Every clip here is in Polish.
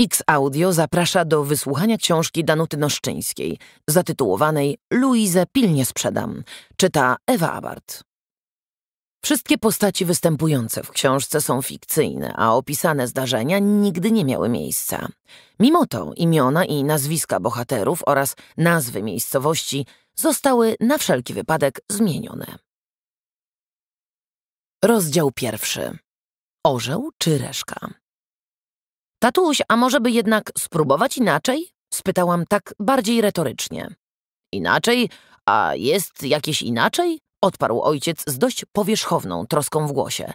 X Audio zaprasza do wysłuchania książki Danuty Noszczyńskiej, zatytułowanej Luizę pilnie sprzedam. Czyta Ewa Abart. Wszystkie postaci występujące w książce są fikcyjne, a opisane zdarzenia nigdy nie miały miejsca. Mimo to imiona i nazwiska bohaterów oraz nazwy miejscowości zostały na wszelki wypadek zmienione. Rozdział pierwszy. Orzeł czy reszka? Tatuś, a może by jednak spróbować inaczej? Spytałam tak bardziej retorycznie. Inaczej? A jest jakieś inaczej? Odparł ojciec z dość powierzchowną troską w głosie.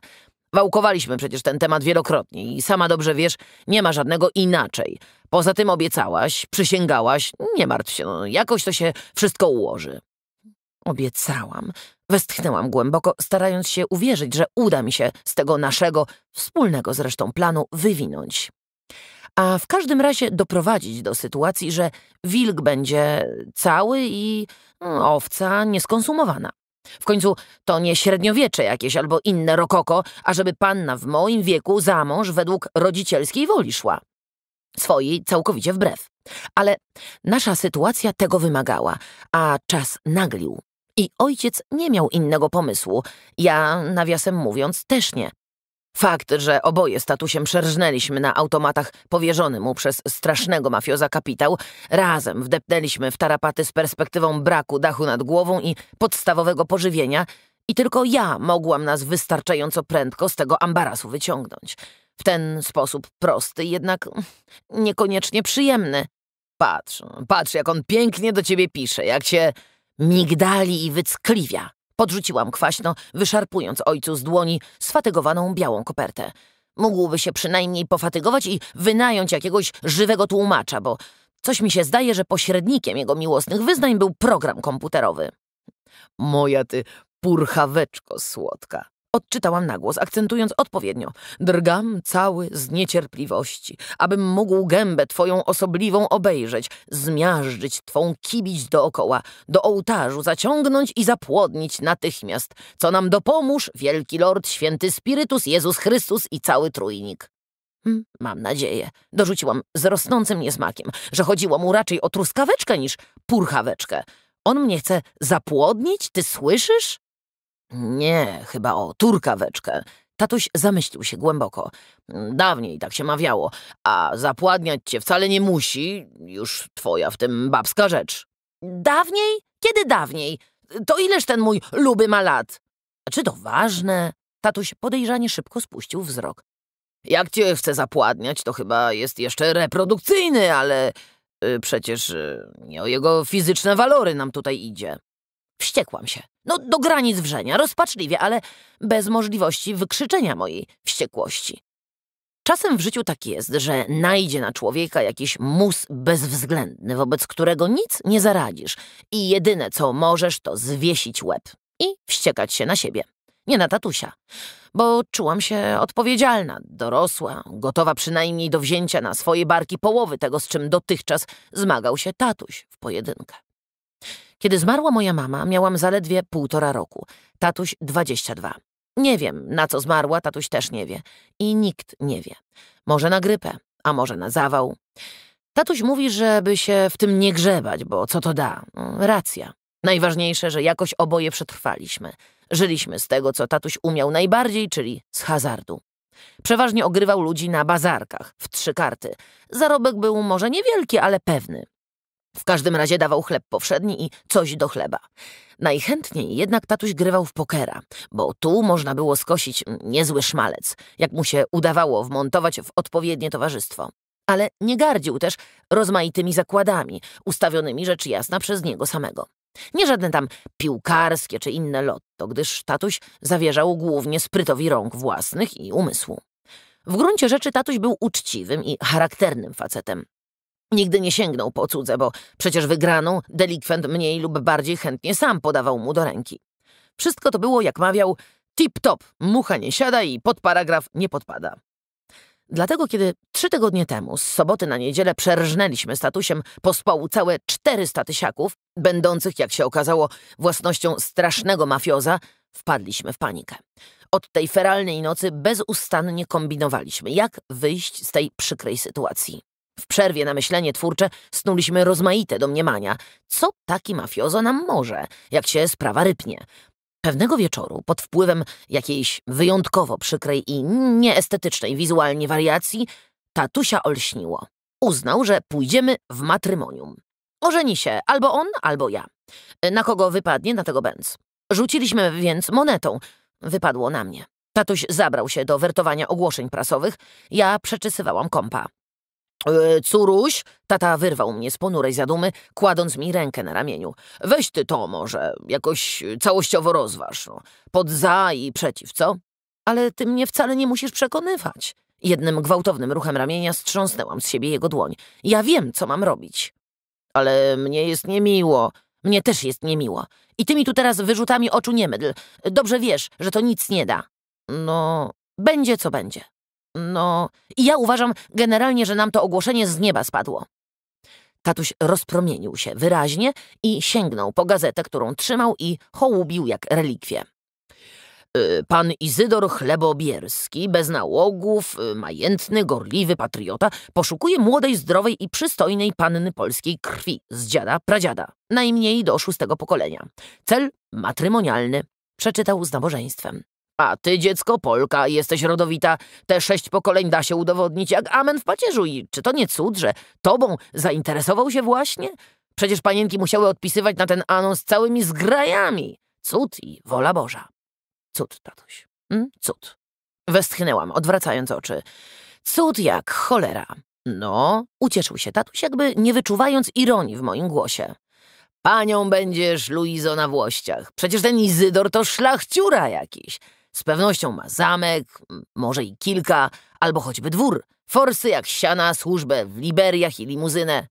Wałkowaliśmy przecież ten temat wielokrotnie i sama dobrze wiesz, nie ma żadnego inaczej. Poza tym obiecałaś, przysięgałaś, nie martw się, no, jakoś to się wszystko ułoży. Obiecałam. Westchnęłam głęboko, starając się uwierzyć, że uda mi się z tego naszego, wspólnego zresztą planu wywinąć a w każdym razie doprowadzić do sytuacji, że wilk będzie cały i mm, owca nieskonsumowana. W końcu to nie średniowiecze jakieś albo inne rokoko, ażeby panna w moim wieku za mąż według rodzicielskiej woli szła. Swojej całkowicie wbrew. Ale nasza sytuacja tego wymagała, a czas naglił. I ojciec nie miał innego pomysłu. Ja, nawiasem mówiąc, też nie. Fakt, że oboje statusiem przerżnęliśmy na automatach powierzony mu przez strasznego mafioza kapitał, razem wdepnęliśmy w tarapaty z perspektywą braku dachu nad głową i podstawowego pożywienia i tylko ja mogłam nas wystarczająco prędko z tego ambarasu wyciągnąć. W ten sposób prosty, jednak niekoniecznie przyjemny. Patrz, patrz, jak on pięknie do ciebie pisze, jak cię migdali i wyckliwia. Podrzuciłam kwaśno, wyszarpując ojcu z dłoni sfatygowaną białą kopertę. Mógłby się przynajmniej pofatygować i wynająć jakiegoś żywego tłumacza, bo coś mi się zdaje, że pośrednikiem jego miłosnych wyznań był program komputerowy. Moja ty purchaweczko słodka, Odczytałam na głos, akcentując odpowiednio. Drgam cały z niecierpliwości, abym mógł gębę twoją osobliwą obejrzeć, zmiażdżyć twą kibić dookoła, do ołtarzu zaciągnąć i zapłodnić natychmiast, co nam dopomóż, wielki Lord, święty Spirytus, Jezus Chrystus i cały Trójnik. Hm, mam nadzieję, dorzuciłam z rosnącym niesmakiem, że chodziło mu raczej o truskaweczkę niż purchaweczkę. On mnie chce zapłodnić, ty słyszysz? Nie, chyba o turkaweczkę. Tatuś zamyślił się głęboko. Dawniej tak się mawiało, a zapładniać cię wcale nie musi, już twoja w tym babska rzecz. Dawniej? Kiedy dawniej? To ileż ten mój luby ma lat? A czy to ważne? Tatuś podejrzanie szybko spuścił wzrok. Jak cię chce zapładniać, to chyba jest jeszcze reprodukcyjny, ale y, przecież y, nie o jego fizyczne walory nam tutaj idzie. Wściekłam się. No do granic wrzenia, rozpaczliwie, ale bez możliwości wykrzyczenia mojej wściekłości. Czasem w życiu tak jest, że najdzie na człowieka jakiś mus bezwzględny, wobec którego nic nie zaradzisz i jedyne co możesz to zwiesić łeb i wściekać się na siebie. Nie na tatusia, bo czułam się odpowiedzialna, dorosła, gotowa przynajmniej do wzięcia na swoje barki połowy tego, z czym dotychczas zmagał się tatuś w pojedynkę. Kiedy zmarła moja mama, miałam zaledwie półtora roku, tatuś 22. Nie wiem, na co zmarła, tatuś też nie wie. I nikt nie wie. Może na grypę, a może na zawał. Tatuś mówi, żeby się w tym nie grzebać, bo co to da? Mm, racja. Najważniejsze, że jakoś oboje przetrwaliśmy. Żyliśmy z tego, co tatuś umiał najbardziej, czyli z hazardu. Przeważnie ogrywał ludzi na bazarkach, w trzy karty. Zarobek był może niewielki, ale pewny. W każdym razie dawał chleb powszedni i coś do chleba. Najchętniej jednak tatuś grywał w pokera, bo tu można było skosić niezły szmalec, jak mu się udawało wmontować w odpowiednie towarzystwo. Ale nie gardził też rozmaitymi zakładami, ustawionymi rzecz jasna przez niego samego. Nie żadne tam piłkarskie czy inne lotto, gdyż tatuś zawierzał głównie sprytowi rąk własnych i umysłu. W gruncie rzeczy tatuś był uczciwym i charakternym facetem, Nigdy nie sięgnął po cudze, bo przecież wygraną delikwent mniej lub bardziej chętnie sam podawał mu do ręki. Wszystko to było, jak mawiał, tip-top, mucha nie siada i pod paragraf nie podpada. Dlatego, kiedy trzy tygodnie temu, z soboty na niedzielę, przerżnęliśmy statusiem pospołu całe 400 tysiaków, będących, jak się okazało, własnością strasznego mafioza, wpadliśmy w panikę. Od tej feralnej nocy bezustannie kombinowaliśmy, jak wyjść z tej przykrej sytuacji. W przerwie na myślenie twórcze snuliśmy rozmaite domniemania, co taki mafiozo nam może, jak się sprawa rypnie. Pewnego wieczoru, pod wpływem jakiejś wyjątkowo przykrej i nieestetycznej wizualnie wariacji, tatusia olśniło. Uznał, że pójdziemy w matrymonium. Ożeni się albo on, albo ja. Na kogo wypadnie, na tego Benz. Rzuciliśmy więc monetą. Wypadło na mnie. Tatuś zabrał się do wertowania ogłoszeń prasowych, ja przeczysywałam kompa. E, curuś, tata wyrwał mnie z ponurej zadumy, kładąc mi rękę na ramieniu. Weź ty to może, jakoś całościowo rozważ. No. Pod za i przeciw, co? Ale ty mnie wcale nie musisz przekonywać. Jednym gwałtownym ruchem ramienia strząsnęłam z siebie jego dłoń. Ja wiem, co mam robić. Ale mnie jest niemiło. Mnie też jest niemiło. I ty mi tu teraz wyrzutami oczu nie mydl. Dobrze wiesz, że to nic nie da. No, będzie co będzie. No, i ja uważam generalnie, że nam to ogłoszenie z nieba spadło. Tatuś rozpromienił się wyraźnie i sięgnął po gazetę, którą trzymał i hołubił jak relikwie. Y, pan Izydor Chlebobierski, bez nałogów, y, majętny, gorliwy patriota, poszukuje młodej, zdrowej i przystojnej panny polskiej krwi z dziada, pradziada, najmniej do szóstego pokolenia. Cel matrymonialny, przeczytał z nabożeństwem. A ty, dziecko Polka, jesteś rodowita. Te sześć pokoleń da się udowodnić jak amen w pacierzu. I czy to nie cud, że tobą zainteresował się właśnie? Przecież panienki musiały odpisywać na ten anons całymi zgrajami. Cud i wola Boża. Cud, tatuś. Mm, cud. Westchnęłam, odwracając oczy. Cud jak cholera. No, ucieszył się tatuś, jakby nie wyczuwając ironii w moim głosie. Panią będziesz, Luizo, na Włościach. Przecież ten Izydor to szlachciura jakiś. Z pewnością ma zamek, może i kilka, albo choćby dwór. Forsy jak siana, służbę w Liberiach i limuzynę,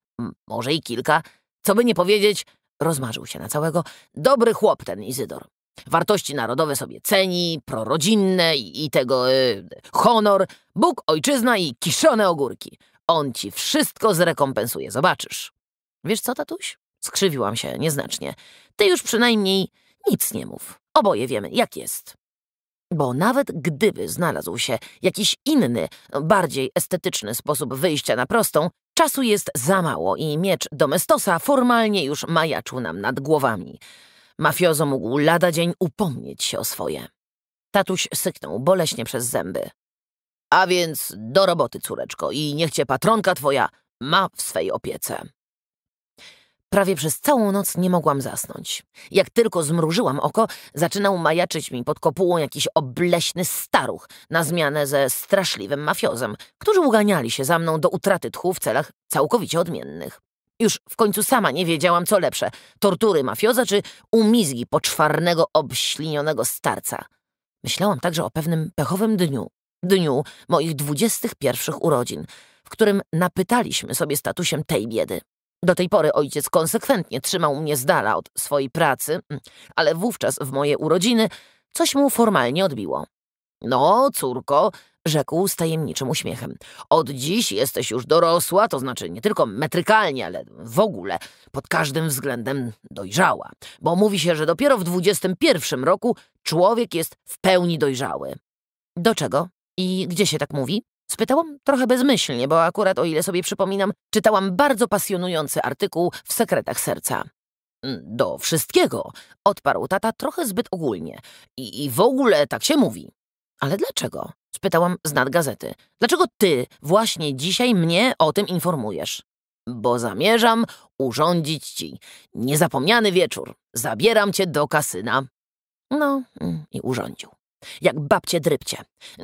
może i kilka. Co by nie powiedzieć, rozmarzył się na całego, dobry chłop ten Izydor. Wartości narodowe sobie ceni, prorodzinne i, i tego y, honor, Bóg, ojczyzna i kiszone ogórki. On ci wszystko zrekompensuje, zobaczysz. Wiesz co, tatuś? Skrzywiłam się nieznacznie. Ty już przynajmniej nic nie mów. Oboje wiemy, jak jest. Bo nawet gdyby znalazł się jakiś inny, bardziej estetyczny sposób wyjścia na prostą, czasu jest za mało i miecz Domestosa formalnie już majaczył nam nad głowami. Mafiozo mógł lada dzień upomnieć się o swoje. Tatuś syknął boleśnie przez zęby. A więc do roboty, córeczko, i niech cię patronka twoja ma w swej opiece. Prawie przez całą noc nie mogłam zasnąć. Jak tylko zmrużyłam oko, zaczynał majaczyć mi pod kopułą jakiś obleśny staruch na zmianę ze straszliwym mafiozem, którzy uganiali się za mną do utraty tchu w celach całkowicie odmiennych. Już w końcu sama nie wiedziałam, co lepsze – tortury mafioza czy umizgi poczwarnego, obślinionego starca. Myślałam także o pewnym pechowym dniu. Dniu moich dwudziestych pierwszych urodzin, w którym napytaliśmy sobie statusiem tej biedy. Do tej pory ojciec konsekwentnie trzymał mnie z dala od swojej pracy, mm, ale wówczas w moje urodziny coś mu formalnie odbiło. No, córko, rzekł z tajemniczym uśmiechem. Od dziś jesteś już dorosła, to znaczy nie tylko metrykalnie, ale w ogóle pod każdym względem dojrzała. Bo mówi się, że dopiero w pierwszym roku człowiek jest w pełni dojrzały. Do czego? I gdzie się tak mówi? Spytałam trochę bezmyślnie, bo akurat, o ile sobie przypominam, czytałam bardzo pasjonujący artykuł w Sekretach Serca. Mm, do wszystkiego, odparł tata trochę zbyt ogólnie. I, i w ogóle tak się mówi. Ale dlaczego? spytałam z nadgazety. Dlaczego ty właśnie dzisiaj mnie o tym informujesz? Bo zamierzam urządzić ci niezapomniany wieczór. Zabieram cię do kasyna. No mm, i urządził. Jak babcie drypcie.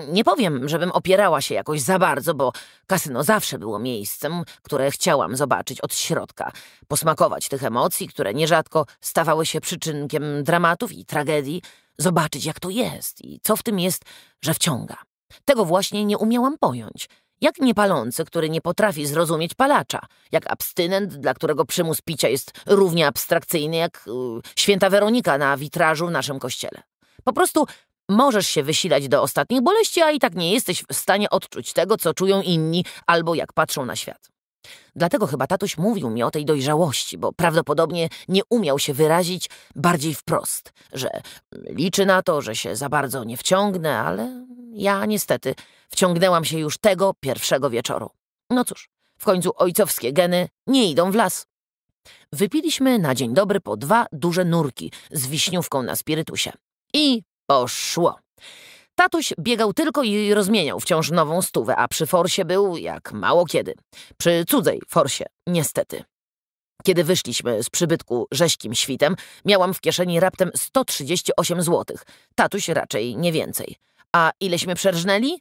Nie powiem, żebym opierała się jakoś za bardzo, bo kasyno zawsze było miejscem, które chciałam zobaczyć od środka, posmakować tych emocji, które nierzadko stawały się przyczynkiem dramatów i tragedii, zobaczyć jak to jest i co w tym jest, że wciąga. Tego właśnie nie umiałam pojąć. Jak niepalący, który nie potrafi zrozumieć palacza, jak abstynent, dla którego przymus picia jest równie abstrakcyjny jak yy, święta Weronika na witrażu w naszym kościele. Po prostu Możesz się wysilać do ostatnich boleści, a i tak nie jesteś w stanie odczuć tego, co czują inni albo jak patrzą na świat. Dlatego chyba tatuś mówił mi o tej dojrzałości, bo prawdopodobnie nie umiał się wyrazić bardziej wprost, że liczy na to, że się za bardzo nie wciągnę, ale ja niestety wciągnęłam się już tego pierwszego wieczoru. No cóż, w końcu ojcowskie geny nie idą w las. Wypiliśmy na dzień dobry po dwa duże nurki z wiśniówką na spirytusie. I Poszło. Tatuś biegał tylko i rozmieniał wciąż nową stówę, a przy forsie był jak mało kiedy. Przy cudzej forsie, niestety. Kiedy wyszliśmy z przybytku rześkim świtem, miałam w kieszeni raptem 138 zł. Tatuś raczej nie więcej. A ileśmy przerżnęli?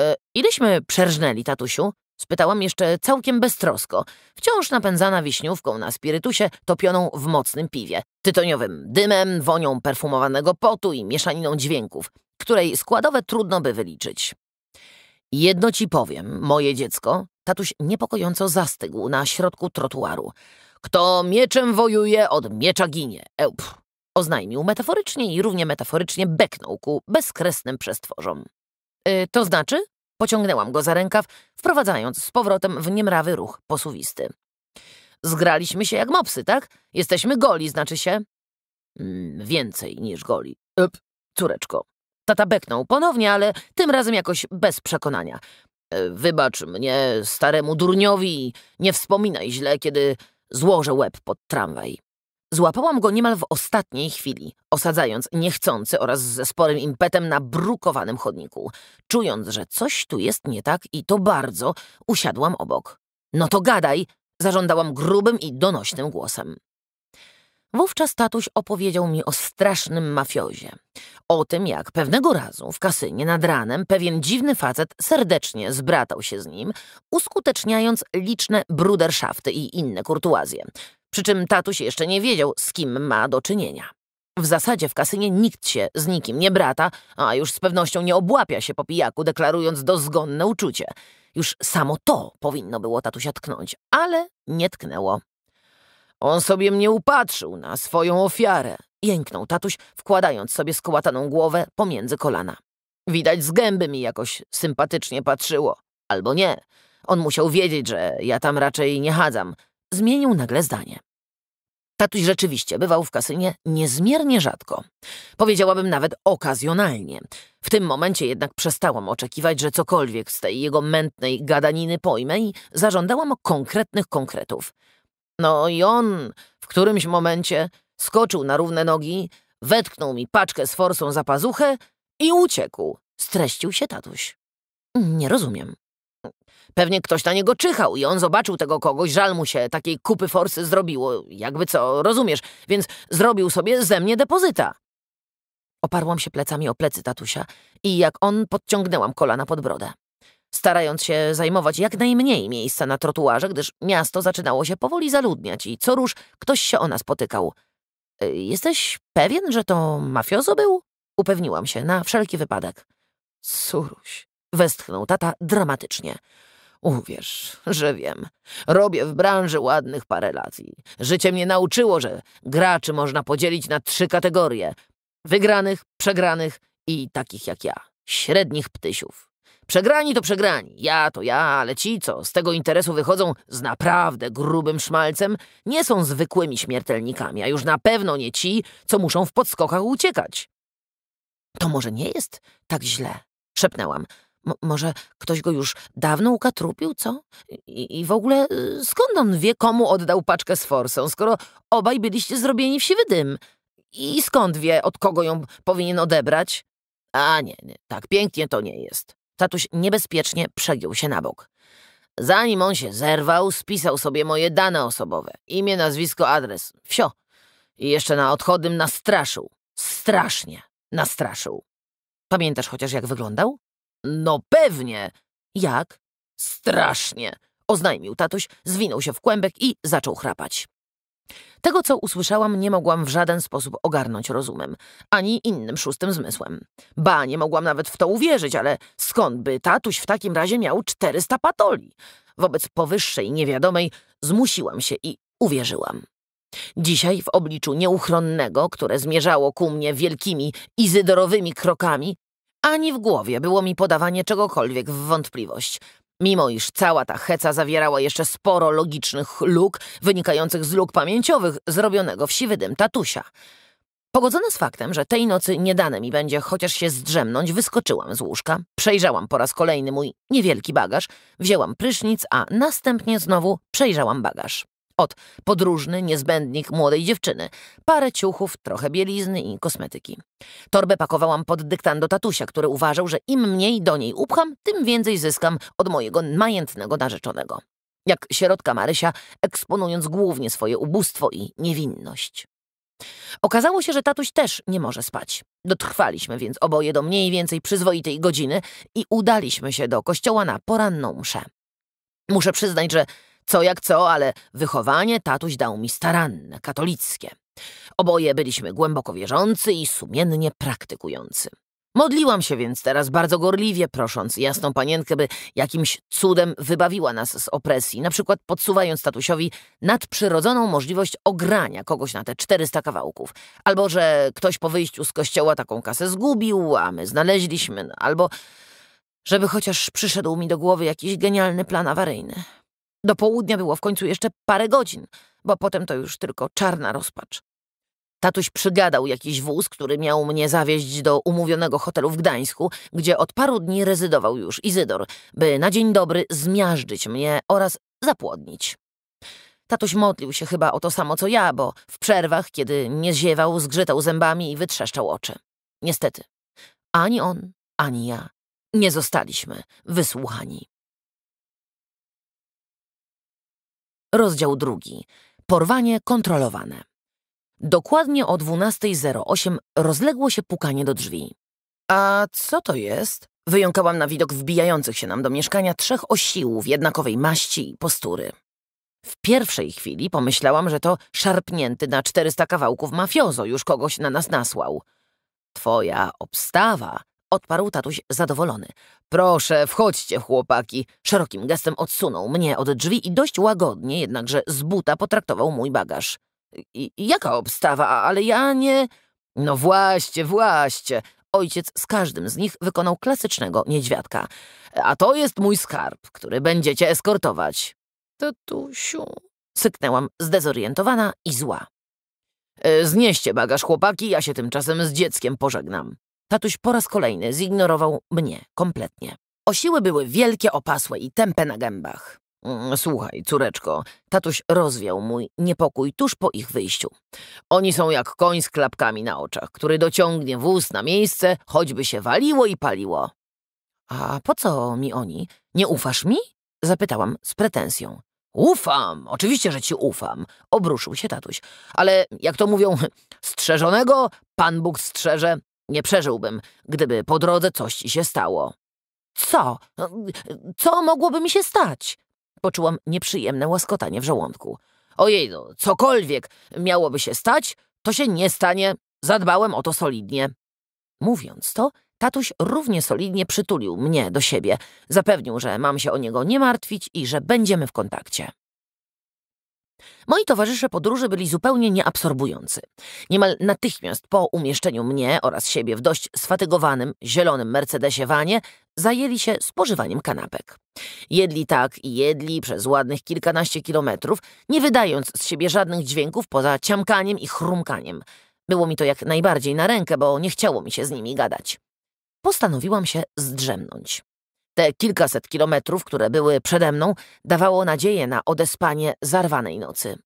E, ileśmy przerżnęli, tatusiu? Spytałam jeszcze całkiem beztrosko, wciąż napędzana wiśniówką na spirytusie topioną w mocnym piwie, tytoniowym dymem, wonią perfumowanego potu i mieszaniną dźwięków, której składowe trudno by wyliczyć. Jedno ci powiem, moje dziecko, tatuś niepokojąco zastygł na środku trotuaru. Kto mieczem wojuje, od miecza ginie. Ełp, oznajmił metaforycznie i równie metaforycznie beknął ku bezkresnym przestworzom. Y, to znaczy? Pociągnęłam go za rękaw, wprowadzając z powrotem w niemrawy ruch posuwisty. Zgraliśmy się jak mopsy, tak? Jesteśmy goli, znaczy się? Mm, więcej niż goli. Ep, córeczko. Tata beknął ponownie, ale tym razem jakoś bez przekonania. E, wybacz mnie, staremu durniowi, nie wspominaj źle, kiedy złożę łeb pod tramwaj. Złapałam go niemal w ostatniej chwili, osadzając niechcący oraz ze sporym impetem na brukowanym chodniku. Czując, że coś tu jest nie tak i to bardzo, usiadłam obok. No to gadaj! Zażądałam grubym i donośnym głosem. Wówczas tatuś opowiedział mi o strasznym mafiozie. O tym, jak pewnego razu w kasynie nad ranem pewien dziwny facet serdecznie zbratał się z nim, uskuteczniając liczne bruderszafty i inne kurtuazje. Przy czym tatuś jeszcze nie wiedział, z kim ma do czynienia. W zasadzie w kasynie nikt się z nikim nie brata, a już z pewnością nie obłapia się po pijaku, deklarując dozgonne uczucie. Już samo to powinno było tatusia tknąć, ale nie tknęło. On sobie mnie upatrzył na swoją ofiarę, jęknął tatuś, wkładając sobie skołataną głowę pomiędzy kolana. Widać z gęby mi jakoś sympatycznie patrzyło. Albo nie. On musiał wiedzieć, że ja tam raczej nie chadzam zmienił nagle zdanie. Tatuś rzeczywiście bywał w kasynie niezmiernie rzadko. Powiedziałabym nawet okazjonalnie. W tym momencie jednak przestałam oczekiwać, że cokolwiek z tej jego mętnej gadaniny pojmę i zażądałam konkretnych konkretów. No i on w którymś momencie skoczył na równe nogi, wetknął mi paczkę z forsą za pazuchę i uciekł. Streścił się tatuś. Nie rozumiem. Pewnie ktoś na niego czyhał i on zobaczył tego kogoś, żal mu się, takiej kupy forsy zrobiło, jakby co, rozumiesz, więc zrobił sobie ze mnie depozyta. Oparłam się plecami o plecy tatusia i jak on podciągnęłam kolana pod brodę. Starając się zajmować jak najmniej miejsca na trotuarze, gdyż miasto zaczynało się powoli zaludniać i co rusz ktoś się o nas potykał. Y, jesteś pewien, że to mafiozo był? Upewniłam się, na wszelki wypadek. Suruś, Westchnął tata dramatycznie. Uwierz, że wiem. Robię w branży ładnych parę lat i życie mnie nauczyło, że graczy można podzielić na trzy kategorie. Wygranych, przegranych i takich jak ja. Średnich ptysiów. Przegrani to przegrani, ja to ja, ale ci, co z tego interesu wychodzą z naprawdę grubym szmalcem, nie są zwykłymi śmiertelnikami, a już na pewno nie ci, co muszą w podskokach uciekać. To może nie jest tak źle, szepnęłam może ktoś go już dawno ukatrupił, co? I, I, w ogóle y, skąd on wie, komu oddał paczkę z forsą, skoro obaj byliście zrobieni w siwy dym? I skąd wie, od kogo ją powinien odebrać? A nie, nie, tak pięknie to nie jest. Tatuś niebezpiecznie przegiął się na bok. Zanim on się zerwał, spisał sobie moje dane osobowe. Imię, nazwisko, adres. Wsio. I jeszcze na odchodnym nastraszył. Strasznie nastraszył. Pamiętasz chociaż jak wyglądał? No pewnie. Jak? Strasznie. Oznajmił tatuś, zwinął się w kłębek i zaczął chrapać. Tego, co usłyszałam, nie mogłam w żaden sposób ogarnąć rozumem, ani innym szóstym zmysłem. Ba, nie mogłam nawet w to uwierzyć, ale skąd by tatuś w takim razie miał 400 patoli? Wobec powyższej niewiadomej zmusiłam się i uwierzyłam. Dzisiaj, w obliczu nieuchronnego, które zmierzało ku mnie wielkimi, izydorowymi krokami, ani w głowie było mi podawanie czegokolwiek w wątpliwość. Mimo iż cała ta heca zawierała jeszcze sporo logicznych luk wynikających z luk pamięciowych zrobionego w siwydym tatusia. Pogodzona z faktem, że tej nocy nie dane mi będzie chociaż się zdrzemnąć, wyskoczyłam z łóżka, przejrzałam po raz kolejny mój niewielki bagaż, wzięłam prysznic, a następnie znowu przejrzałam bagaż. Ot, podróżny, niezbędnik młodej dziewczyny. Parę ciuchów, trochę bielizny i kosmetyki. Torbę pakowałam pod dyktando tatusia, który uważał, że im mniej do niej upcham, tym więcej zyskam od mojego majętnego narzeczonego. Jak środka Marysia, eksponując głównie swoje ubóstwo i niewinność. Okazało się, że tatuś też nie może spać. Dotrwaliśmy więc oboje do mniej więcej przyzwoitej godziny i udaliśmy się do kościoła na poranną mszę. Muszę przyznać, że co jak co, ale wychowanie tatuś dał mi staranne, katolickie. Oboje byliśmy głęboko wierzący i sumiennie praktykujący. Modliłam się więc teraz bardzo gorliwie, prosząc jasną panienkę, by jakimś cudem wybawiła nas z opresji, na przykład podsuwając tatusiowi nadprzyrodzoną możliwość ogrania kogoś na te 400 kawałków, albo że ktoś po wyjściu z kościoła taką kasę zgubił, a my znaleźliśmy, no, albo żeby chociaż przyszedł mi do głowy jakiś genialny plan awaryjny. Do południa było w końcu jeszcze parę godzin, bo potem to już tylko czarna rozpacz. Tatuś przygadał jakiś wóz, który miał mnie zawieźć do umówionego hotelu w Gdańsku, gdzie od paru dni rezydował już Izydor, by na dzień dobry zmiażdżyć mnie oraz zapłodnić. Tatuś modlił się chyba o to samo co ja, bo w przerwach, kiedy nie ziewał, zgrzytał zębami i wytrzeszczał oczy. Niestety, ani on, ani ja nie zostaliśmy wysłuchani. Rozdział drugi. Porwanie kontrolowane. Dokładnie o 12.08 rozległo się pukanie do drzwi. A co to jest? Wyjąkałam na widok wbijających się nam do mieszkania trzech osiłów jednakowej maści i postury. W pierwszej chwili pomyślałam, że to szarpnięty na 400 kawałków mafiozo już kogoś na nas nasłał. Twoja obstawa, odparł tatuś zadowolony. Proszę, wchodźcie, chłopaki. Szerokim gestem odsunął mnie od drzwi i dość łagodnie, jednakże z buta potraktował mój bagaż. I, jaka obstawa, ale ja nie... No właśnie, właśnie. Ojciec z każdym z nich wykonał klasycznego niedźwiadka. A to jest mój skarb, który będziecie eskortować. Tatusiu... Syknęłam zdezorientowana i zła. E, znieście bagaż, chłopaki, ja się tymczasem z dzieckiem pożegnam. Tatuś po raz kolejny zignorował mnie kompletnie. Osiły były wielkie, opasłe i tępe na gębach. Mm, słuchaj, córeczko, tatuś rozwiał mój niepokój tuż po ich wyjściu. Oni są jak koń z klapkami na oczach, który dociągnie wóz na miejsce, choćby się waliło i paliło. A po co mi oni? Nie ufasz mi? Zapytałam z pretensją. Ufam, oczywiście, że ci ufam, obruszył się tatuś. Ale jak to mówią, strzeżonego Pan Bóg strzeże, nie przeżyłbym, gdyby po drodze coś ci się stało. Co? Co mogłoby mi się stać? Poczułam nieprzyjemne łaskotanie w żołądku. Ojej, no, cokolwiek miałoby się stać, to się nie stanie. Zadbałem o to solidnie. Mówiąc to, tatuś równie solidnie przytulił mnie do siebie. Zapewnił, że mam się o niego nie martwić i że będziemy w kontakcie moi towarzysze podróży byli zupełnie nieabsorbujący. Niemal natychmiast po umieszczeniu mnie oraz siebie w dość sfatygowanym, zielonym Mercedesie Wanie zajęli się spożywaniem kanapek. Jedli tak i jedli przez ładnych kilkanaście kilometrów, nie wydając z siebie żadnych dźwięków poza ciamkaniem i chrumkaniem. Było mi to jak najbardziej na rękę, bo nie chciało mi się z nimi gadać. Postanowiłam się zdrzemnąć. Te kilkaset kilometrów, które były przede mną, dawało nadzieję na odespanie zarwanej nocy.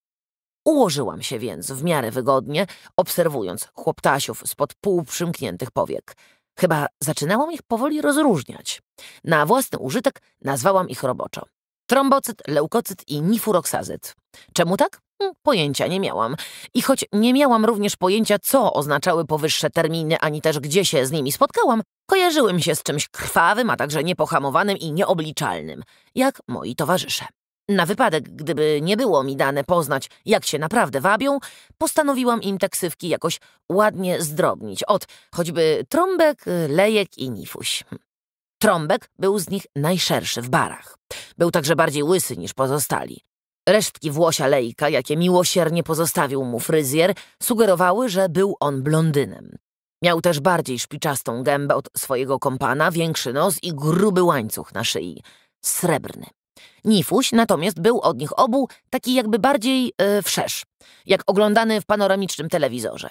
Ułożyłam się więc w miarę wygodnie, obserwując chłoptasiów spod półprzymkniętych powiek. Chyba zaczynałam ich powoli rozróżniać. Na własny użytek nazwałam ich roboczo. Trombocyt, leukocyt i nifuroxazyt. Czemu tak? Mm, pojęcia nie miałam. I choć nie miałam również pojęcia, co oznaczały powyższe terminy, ani też gdzie się z nimi spotkałam, kojarzyłem się z czymś krwawym, a także niepohamowanym i nieobliczalnym, jak moi towarzysze. Na wypadek, gdyby nie było mi dane poznać, jak się naprawdę wabią, postanowiłam im taksywki jakoś ładnie zdrobnić od choćby trąbek, lejek i nifuś. Hm. Trąbek był z nich najszerszy w barach. Był także bardziej łysy niż pozostali. Resztki włosia lejka, jakie miłosiernie pozostawił mu fryzjer, sugerowały, że był on blondynem. Miał też bardziej szpiczastą gębę od swojego kompana, większy nos i gruby łańcuch na szyi. Srebrny. Nifuś natomiast był od nich obu taki jakby bardziej e, wszerz, jak oglądany w panoramicznym telewizorze.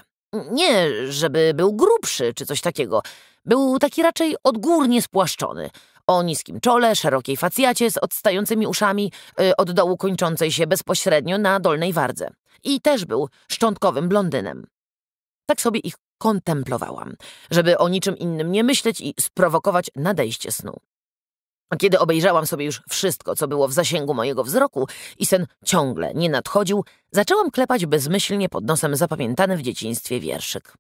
Nie, żeby był grubszy czy coś takiego. Był taki raczej odgórnie spłaszczony, o niskim czole, szerokiej facjacie z odstającymi uszami y, od dołu kończącej się bezpośrednio na dolnej wardze. I też był szczątkowym blondynem. Tak sobie ich kontemplowałam, żeby o niczym innym nie myśleć i sprowokować nadejście snu. Kiedy obejrzałam sobie już wszystko, co było w zasięgu mojego wzroku i sen ciągle nie nadchodził, zaczęłam klepać bezmyślnie pod nosem zapamiętany w dzieciństwie wierszyk.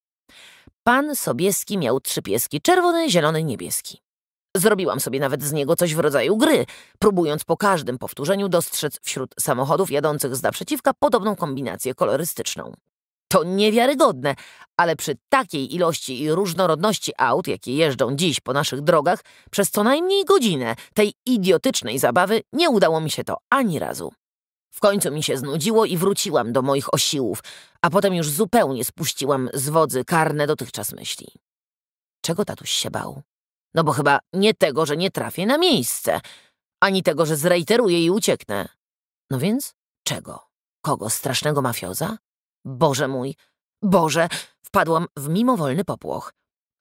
Pan Sobieski miał trzy pieski, czerwony, zielony, niebieski. Zrobiłam sobie nawet z niego coś w rodzaju gry, próbując po każdym powtórzeniu dostrzec wśród samochodów jadących z naprzeciwka podobną kombinację kolorystyczną. To niewiarygodne, ale przy takiej ilości i różnorodności aut, jakie jeżdżą dziś po naszych drogach, przez co najmniej godzinę tej idiotycznej zabawy nie udało mi się to ani razu. W końcu mi się znudziło i wróciłam do moich osiłów, a potem już zupełnie spuściłam z wodzy karne dotychczas myśli. Czego tatuś się bał? No bo chyba nie tego, że nie trafię na miejsce, ani tego, że zrejteruję i ucieknę. No więc czego? Kogo? Strasznego mafioza? Boże mój, Boże, wpadłam w mimowolny popłoch.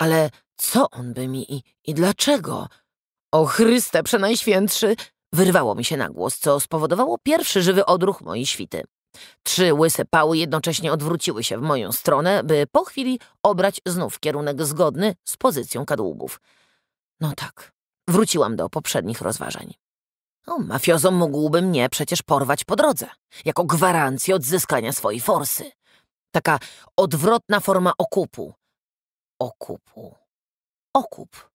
Ale co on by mi i, i dlaczego? O Chryste Przenajświętszy! Wyrwało mi się na głos, co spowodowało pierwszy żywy odruch mojej świty. Trzy łyse pały jednocześnie odwróciły się w moją stronę, by po chwili obrać znów kierunek zgodny z pozycją kadłubów. No tak. Wróciłam do poprzednich rozważań. Mafiozom mafiozo mógłby mnie przecież porwać po drodze, jako gwarancję odzyskania swojej forsy. Taka odwrotna forma okupu. Okupu. Okup.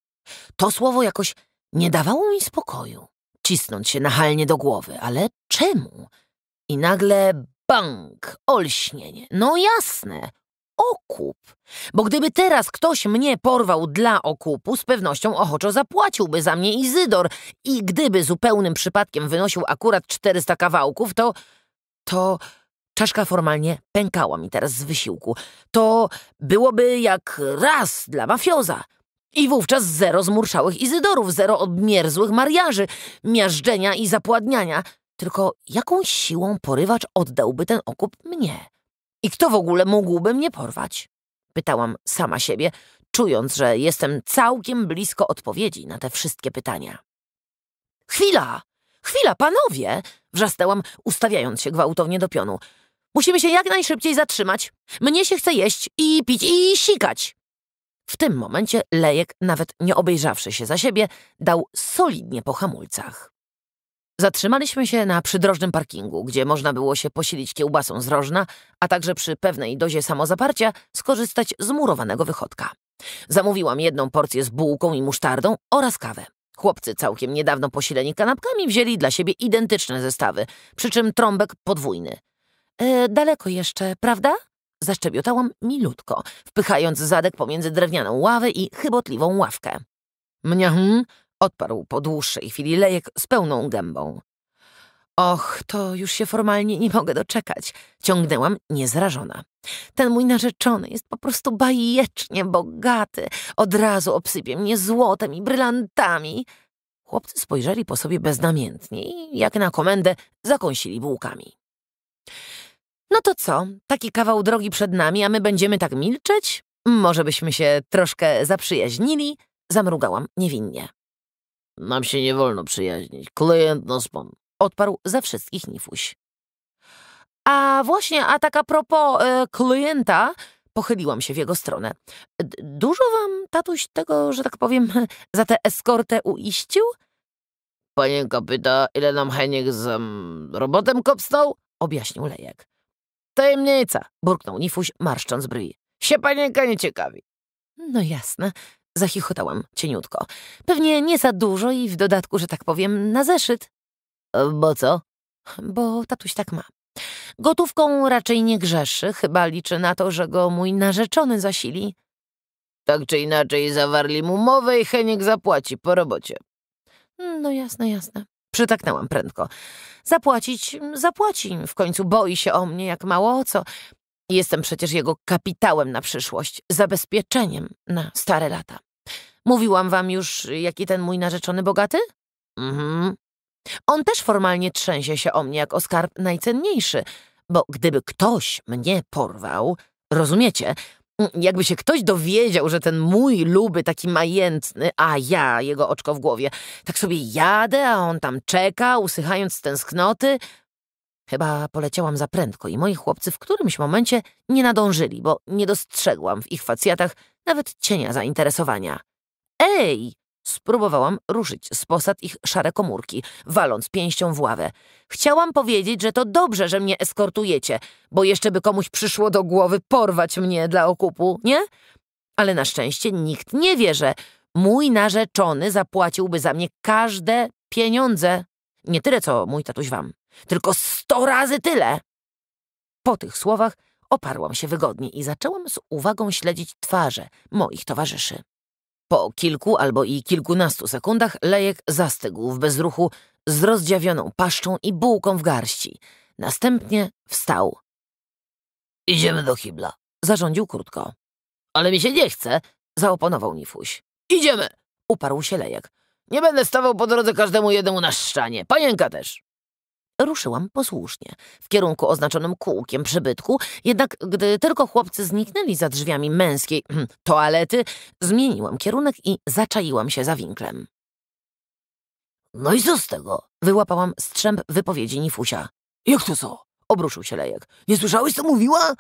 To słowo jakoś nie dawało mi spokoju. Cisnąć się nachalnie do głowy, ale czemu? I nagle bank, olśnienie. No jasne, okup. Bo gdyby teraz ktoś mnie porwał dla okupu, z pewnością ochoczo zapłaciłby za mnie Izydor. I gdyby zupełnym przypadkiem wynosił akurat 400 kawałków, to... to... Czaszka formalnie pękała mi teraz z wysiłku. To byłoby jak raz dla mafioza. I wówczas zero zmurszałych Izydorów, zero odmierzłych mariaży, miażdżenia i zapładniania. Tylko jaką siłą porywacz oddałby ten okup mnie? I kto w ogóle mógłby mnie porwać? Pytałam sama siebie, czując, że jestem całkiem blisko odpowiedzi na te wszystkie pytania. Chwila! Chwila, panowie! Wrzasnęłam, ustawiając się gwałtownie do pionu. Musimy się jak najszybciej zatrzymać. Mnie się chce jeść i pić i sikać. W tym momencie Lejek, nawet nie obejrzawszy się za siebie, dał solidnie po hamulcach. Zatrzymaliśmy się na przydrożnym parkingu, gdzie można było się posilić kiełbasą z rożna, a także przy pewnej dozie samozaparcia skorzystać z murowanego wychodka. Zamówiłam jedną porcję z bułką i musztardą oraz kawę. Chłopcy całkiem niedawno posileni kanapkami wzięli dla siebie identyczne zestawy, przy czym trąbek podwójny. E, daleko jeszcze, prawda? Zaszczebiotałam milutko, wpychając zadek pomiędzy drewnianą ławę i chybotliwą ławkę. Mniachm, Odparł po dłuższej chwili lejek z pełną gębą. Och, to już się formalnie nie mogę doczekać. Ciągnęłam niezrażona. Ten mój narzeczony jest po prostu bajecznie bogaty. Od razu obsypie mnie złotem i brylantami. Chłopcy spojrzeli po sobie beznamiętnie i jak na komendę zakąsili bułkami. No to co, taki kawał drogi przed nami, a my będziemy tak milczeć? Może byśmy się troszkę zaprzyjaźnili? Zamrugałam niewinnie. Nam się nie wolno przyjaźnić. Klient nos pan. Odparł ze wszystkich Nifuś. A właśnie, a tak a propos e, klienta, pochyliłam się w jego stronę. D dużo wam, tatuś, tego, że tak powiem, za tę eskortę uiścił? Panienka pyta, ile nam Heniek z um, robotem kopsnął? Objaśnił Lejek. Tajemnica, burknął Nifuś, marszcząc brwi. Się panienka nie ciekawi. No jasne, Zachichotałam cieniutko. Pewnie nie za dużo i w dodatku, że tak powiem, na zeszyt. E, bo co? Bo tatuś tak ma. Gotówką raczej nie grzeszy, chyba liczy na to, że go mój narzeczony zasili. Tak czy inaczej zawarli mu mowę i Heniek zapłaci po robocie. No jasne, jasne. Przytaknęłam prędko. Zapłacić, zapłaci. W końcu boi się o mnie jak mało o co. Jestem przecież jego kapitałem na przyszłość, zabezpieczeniem na stare lata. Mówiłam wam już, jaki ten mój narzeczony bogaty? Mhm. On też formalnie trzęsie się o mnie jak o skarb najcenniejszy, bo gdyby ktoś mnie porwał, rozumiecie, jakby się ktoś dowiedział, że ten mój luby taki majętny, a ja, jego oczko w głowie, tak sobie jadę, a on tam czeka, usychając z tęsknoty, Chyba poleciałam za prędko i moi chłopcy w którymś momencie nie nadążyli, bo nie dostrzegłam w ich facjatach nawet cienia zainteresowania. Ej! Spróbowałam ruszyć z posad ich szare komórki, waląc pięścią w ławę. Chciałam powiedzieć, że to dobrze, że mnie eskortujecie, bo jeszcze by komuś przyszło do głowy porwać mnie dla okupu, nie? Ale na szczęście nikt nie wie, że mój narzeczony zapłaciłby za mnie każde pieniądze. Nie tyle, co mój tatuś wam, tylko sto razy tyle! Po tych słowach oparłam się wygodnie i zaczęłam z uwagą śledzić twarze moich towarzyszy. Po kilku albo i kilkunastu sekundach lejek zastygł w bezruchu z rozdziawioną paszczą i bułką w garści. Następnie wstał. Idziemy do Hibla, zarządził krótko. Ale mi się nie chce, zaoponował Nifuś. Idziemy, uparł się lejek. Nie będę stawał po drodze każdemu jednemu na szczanie. Panienka też. Ruszyłam posłusznie, w kierunku oznaczonym kółkiem przybytku, jednak gdy tylko chłopcy zniknęli za drzwiami męskiej toalety, zmieniłam kierunek i zaczaiłam się za winklem. No i co z tego? Wyłapałam strzęp wypowiedzi Nifusia. Jak to co? Obruszył się Lejek. Nie słyszałeś, co mówiła?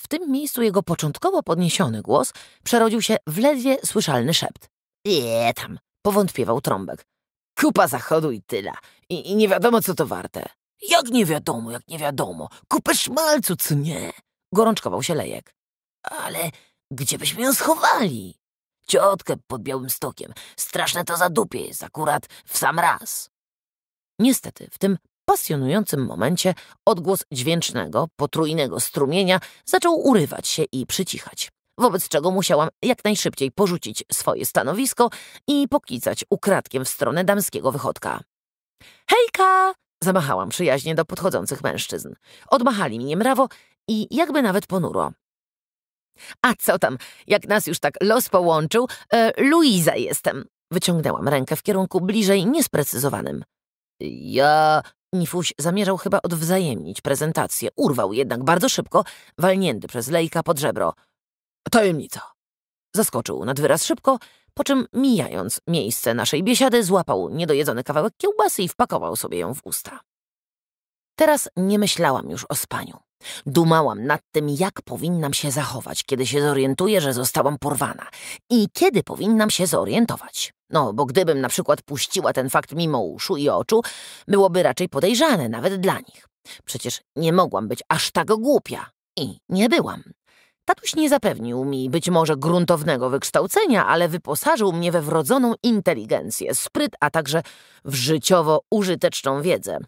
W tym miejscu jego początkowo podniesiony głos przerodził się w ledwie słyszalny szept. Je tam, powątpiewał trąbek. Kupa zachodu i tyla. I, I, nie wiadomo, co to warte. Jak nie wiadomo, jak nie wiadomo. Kupę szmalcu, co nie? Gorączkował się Lejek. Ale gdzie byśmy ją schowali? Ciotkę pod białym stokiem. Straszne to zadupie jest akurat w sam raz. Niestety, w tym pasjonującym momencie odgłos dźwięcznego, potrójnego strumienia zaczął urywać się i przycichać. Wobec czego musiałam jak najszybciej porzucić swoje stanowisko i pokicać ukradkiem w stronę damskiego wychodka. Hejka! Zamachałam przyjaźnie do podchodzących mężczyzn. Odmachali mnie mrawo i jakby nawet ponuro. A co tam, jak nas już tak los połączył, e, Luiza jestem. Wyciągnęłam rękę w kierunku bliżej niesprecyzowanym. Ja... Nifuś zamierzał chyba odwzajemnić prezentację. Urwał jednak bardzo szybko, walnięty przez lejka pod żebro. Tajemnica. Zaskoczył nad wyraz szybko po czym mijając miejsce naszej biesiady złapał niedojedzony kawałek kiełbasy i wpakował sobie ją w usta. Teraz nie myślałam już o spaniu. Dumałam nad tym, jak powinnam się zachować, kiedy się zorientuję, że zostałam porwana i kiedy powinnam się zorientować. No, bo gdybym na przykład puściła ten fakt mimo uszu i oczu, byłoby raczej podejrzane nawet dla nich. Przecież nie mogłam być aż tak głupia i nie byłam. Tatuś nie zapewnił mi być może gruntownego wykształcenia, ale wyposażył mnie we wrodzoną inteligencję, spryt, a także w życiowo użyteczną wiedzę.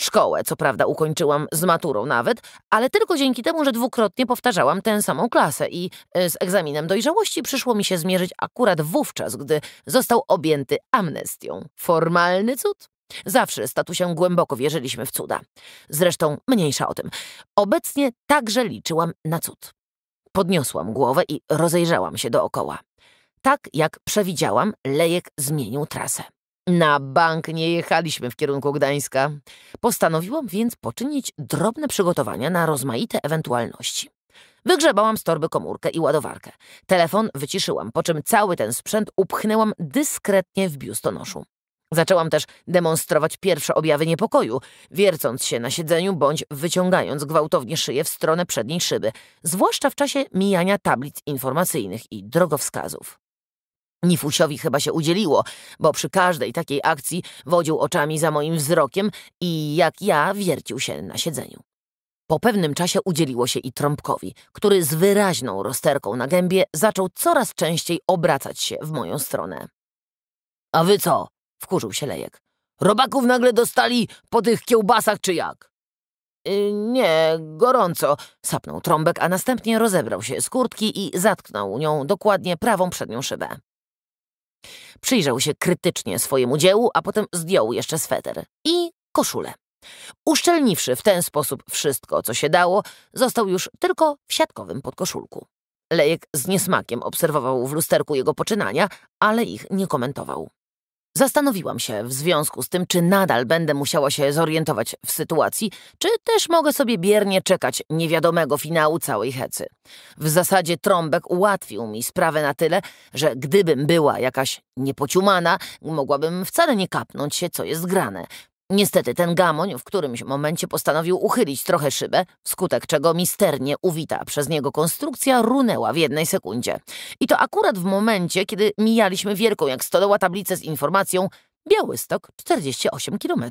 Szkołę, co prawda, ukończyłam z maturą nawet, ale tylko dzięki temu, że dwukrotnie powtarzałam tę samą klasę i e, z egzaminem dojrzałości przyszło mi się zmierzyć akurat wówczas, gdy został objęty amnestią. Formalny cud? Zawsze z tatusiem głęboko wierzyliśmy w cuda. Zresztą mniejsza o tym. Obecnie także liczyłam na cud. Podniosłam głowę i rozejrzałam się dookoła. Tak jak przewidziałam, lejek zmienił trasę. Na bank nie jechaliśmy w kierunku Gdańska. Postanowiłam więc poczynić drobne przygotowania na rozmaite ewentualności. Wygrzebałam z torby komórkę i ładowarkę. Telefon wyciszyłam, po czym cały ten sprzęt upchnęłam dyskretnie w biustonoszu. Zaczęłam też demonstrować pierwsze objawy niepokoju, wiercąc się na siedzeniu bądź wyciągając gwałtownie szyję w stronę przedniej szyby, zwłaszcza w czasie mijania tablic informacyjnych i drogowskazów. Nifusiowi chyba się udzieliło, bo przy każdej takiej akcji wodził oczami za moim wzrokiem i jak ja wiercił się na siedzeniu. Po pewnym czasie udzieliło się i trąbkowi, który z wyraźną rozterką na gębie zaczął coraz częściej obracać się w moją stronę. A wy co? Wkurzył się Lejek. Robaków nagle dostali po tych kiełbasach czy jak? Y, nie, gorąco, sapnął trąbek, a następnie rozebrał się z kurtki i zatknął nią dokładnie prawą przednią szybę. Przyjrzał się krytycznie swojemu dziełu, a potem zdjął jeszcze sweter i koszulę. Uszczelniwszy w ten sposób wszystko, co się dało, został już tylko w siatkowym podkoszulku. Lejek z niesmakiem obserwował w lusterku jego poczynania, ale ich nie komentował. Zastanowiłam się w związku z tym, czy nadal będę musiała się zorientować w sytuacji, czy też mogę sobie biernie czekać niewiadomego finału całej hecy. W zasadzie trąbek ułatwił mi sprawę na tyle, że gdybym była jakaś niepociumana, mogłabym wcale nie kapnąć się, co jest grane. Niestety ten gamoń w którymś momencie postanowił uchylić trochę szybę, wskutek czego misternie uwita przez niego konstrukcja runęła w jednej sekundzie. I to akurat w momencie, kiedy mijaliśmy wielką jak stodoła tablicę z informacją Białystok 48 km.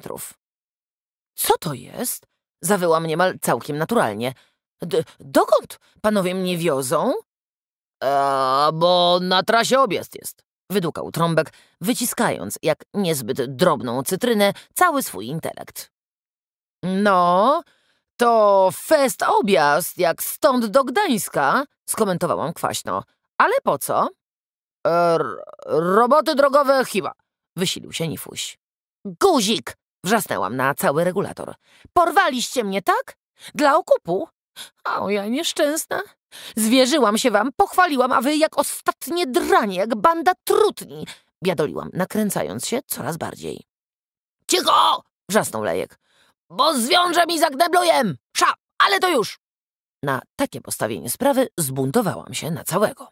Co to jest? Zawyłam niemal całkiem naturalnie. D dokąd panowie mnie wiozą? E, bo na trasie objazd jest. Wydukał trąbek, wyciskając, jak niezbyt drobną cytrynę, cały swój intelekt. No, to fest objazd, jak stąd do Gdańska, skomentowałam kwaśno. Ale po co? E, roboty drogowe chyba, wysilił się Nifuś. Guzik! Wrzasnęłam na cały regulator. Porwaliście mnie, tak? Dla okupu? O, ja nieszczęsna. Zwierzyłam się wam, pochwaliłam, a wy jak ostatnie dranie, jak banda trutni. Biadoliłam, nakręcając się coraz bardziej. Cicho! Wrzasnął lejek. Bo zwiąże mi za gneblujem! Sza, ale to już! Na takie postawienie sprawy zbuntowałam się na całego.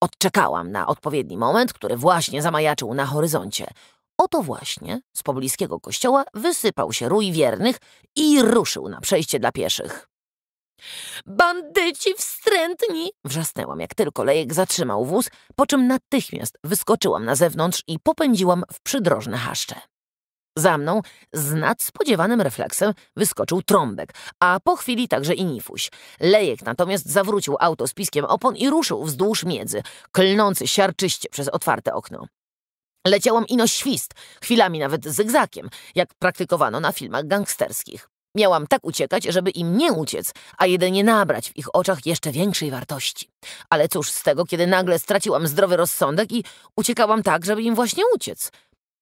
Odczekałam na odpowiedni moment, który właśnie zamajaczył na horyzoncie. Oto właśnie z pobliskiego kościoła wysypał się rój wiernych i ruszył na przejście dla pieszych. Bandyci wstrętni! Wrzasnęłam, jak tylko lejek zatrzymał wóz, po czym natychmiast wyskoczyłam na zewnątrz i popędziłam w przydrożne haszcze. Za mną z nadspodziewanym refleksem wyskoczył trąbek, a po chwili także i nifuś. Lejek natomiast zawrócił auto z piskiem opon i ruszył wzdłuż miedzy, klnący siarczyście przez otwarte okno. Leciałam ino świst, chwilami nawet zygzakiem, jak praktykowano na filmach gangsterskich. Miałam tak uciekać, żeby im nie uciec, a jedynie nabrać w ich oczach jeszcze większej wartości. Ale cóż z tego, kiedy nagle straciłam zdrowy rozsądek i uciekałam tak, żeby im właśnie uciec.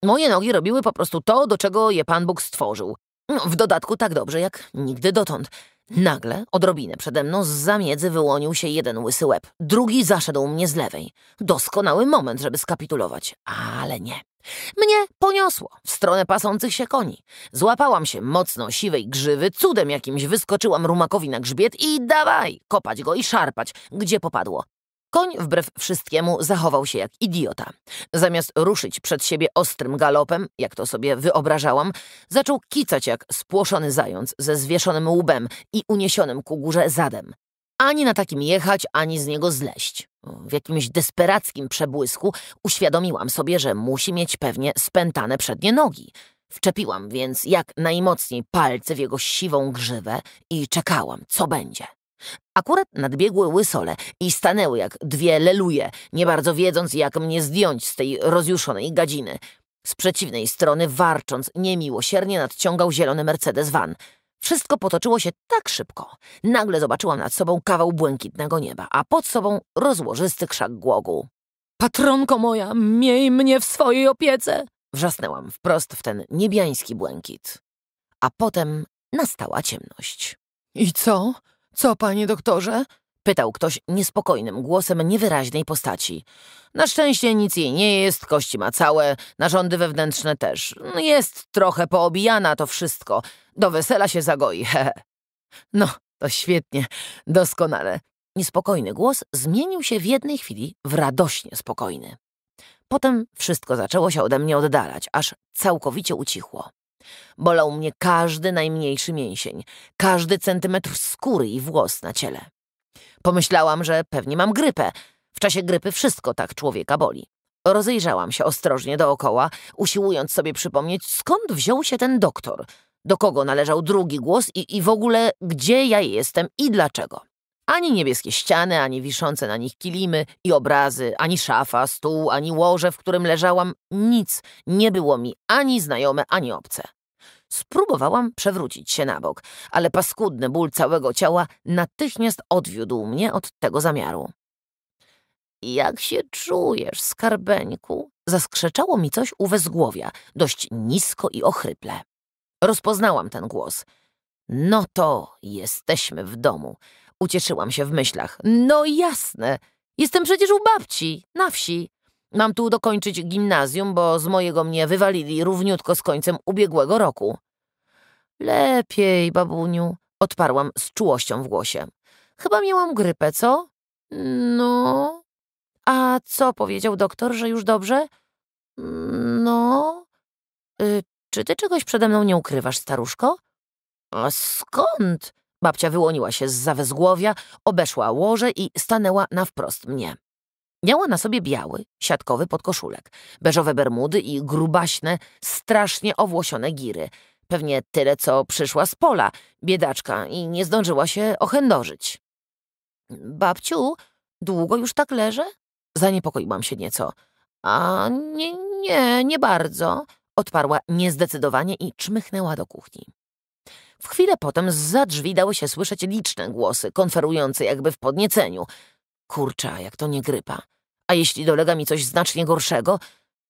Moje nogi robiły po prostu to, do czego je Pan Bóg stworzył. No, w dodatku tak dobrze jak nigdy dotąd. Nagle, odrobinę przede mną, z zamiedzy wyłonił się jeden łysy łeb. Drugi zaszedł mnie z lewej. Doskonały moment, żeby skapitulować. Ale nie. Mnie poniosło w stronę pasących się koni. Złapałam się mocno siwej grzywy, cudem jakimś wyskoczyłam rumakowi na grzbiet i dawaj kopać go i szarpać, gdzie popadło. Koń, wbrew wszystkiemu, zachował się jak idiota. Zamiast ruszyć przed siebie ostrym galopem, jak to sobie wyobrażałam, zaczął kicać jak spłoszony zając ze zwieszonym łbem i uniesionym ku górze zadem. Ani na takim jechać, ani z niego zleść. W jakimś desperackim przebłysku uświadomiłam sobie, że musi mieć pewnie spętane przednie nogi. Wczepiłam więc jak najmocniej palce w jego siwą grzywę i czekałam, co będzie. Akurat nadbiegły łysole i stanęły jak dwie leluje, nie bardzo wiedząc, jak mnie zdjąć z tej rozjuszonej gadziny. Z przeciwnej strony, warcząc niemiłosiernie, nadciągał zielony Mercedes van – wszystko potoczyło się tak szybko. Nagle zobaczyłam nad sobą kawał błękitnego nieba, a pod sobą rozłożysty krzak głogu. Patronko moja, miej mnie w swojej opiece! Wrzasnęłam wprost w ten niebiański błękit. A potem nastała ciemność. I co? Co, panie doktorze? Pytał ktoś niespokojnym głosem niewyraźnej postaci. Na szczęście nic jej nie jest, kości ma całe, narządy wewnętrzne też. Jest trochę poobijana to wszystko. Do wesela się zagoi, hehe. No, to świetnie, doskonale. Niespokojny głos zmienił się w jednej chwili w radośnie spokojny. Potem wszystko zaczęło się ode mnie oddalać, aż całkowicie ucichło. Bolał mnie każdy najmniejszy mięsień, każdy centymetr skóry i włos na ciele. Pomyślałam, że pewnie mam grypę. W czasie grypy wszystko tak człowieka boli. Rozejrzałam się ostrożnie dookoła, usiłując sobie przypomnieć, skąd wziął się ten doktor, do kogo należał drugi głos i, i w ogóle gdzie ja jestem i dlaczego. Ani niebieskie ściany, ani wiszące na nich kilimy i obrazy, ani szafa, stół, ani łoże, w którym leżałam, nic nie było mi ani znajome, ani obce. Spróbowałam przewrócić się na bok, ale paskudny ból całego ciała natychmiast odwiódł mnie od tego zamiaru. Jak się czujesz, skarbeńku? Zaskrzeczało mi coś u wezgłowia, dość nisko i ochryple. Rozpoznałam ten głos. No to jesteśmy w domu. Ucieszyłam się w myślach. No jasne, jestem przecież u babci, na wsi. Mam tu dokończyć gimnazjum, bo z mojego mnie wywalili równiutko z końcem ubiegłego roku. Lepiej, babuniu, odparłam z czułością w głosie. Chyba miałam grypę, co? No. A co powiedział doktor, że już dobrze? No. Y, czy ty czegoś przede mną nie ukrywasz, staruszko? A skąd? Babcia wyłoniła się z zawezgłowia, obeszła łoże i stanęła na wprost mnie. Miała na sobie biały, siatkowy podkoszulek, beżowe bermudy i grubaśne, strasznie owłosione giry. Pewnie tyle, co przyszła z pola, biedaczka, i nie zdążyła się ochędożyć. Babciu, długo już tak leżę? Zaniepokoiłam się nieco. A nie, nie, nie bardzo, odparła niezdecydowanie i czmychnęła do kuchni. W chwilę potem za drzwi dały się słyszeć liczne głosy, konferujące jakby w podnieceniu. Kurcza, jak to nie grypa. A jeśli dolega mi coś znacznie gorszego,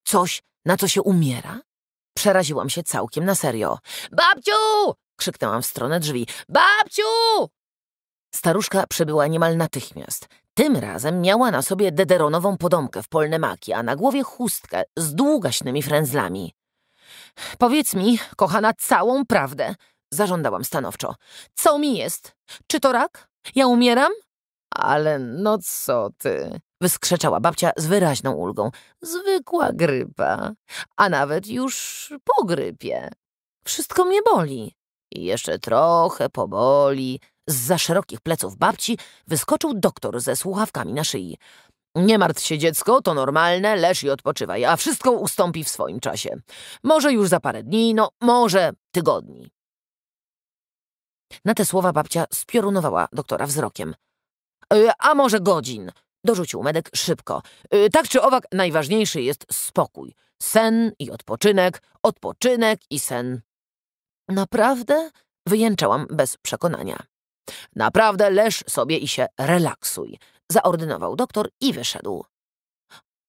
coś, na co się umiera? Przeraziłam się całkiem na serio. Babciu! krzyknęłam w stronę drzwi. Babciu! Staruszka przybyła niemal natychmiast. Tym razem miała na sobie dederonową podomkę w polne maki, a na głowie chustkę z długaśnymi frędzlami. Powiedz mi, kochana, całą prawdę, zażądałam stanowczo. Co mi jest? Czy to rak? Ja umieram? Ale no co ty? Wyskrzeczała babcia z wyraźną ulgą. Zwykła grypa, a nawet już po grypie. Wszystko mnie boli. I jeszcze trochę poboli. Z za szerokich pleców babci wyskoczył doktor ze słuchawkami na szyi. Nie martw się, dziecko, to normalne, leż i odpoczywaj, a wszystko ustąpi w swoim czasie. Może już za parę dni, no może tygodni. Na te słowa babcia spiorunowała doktora wzrokiem. Y, a może godzin, dorzucił medek szybko. Y, tak czy owak, najważniejszy jest spokój. Sen i odpoczynek, odpoczynek i sen. Naprawdę? Wyjęczałam bez przekonania. Naprawdę leż sobie i się relaksuj, zaordynował doktor i wyszedł.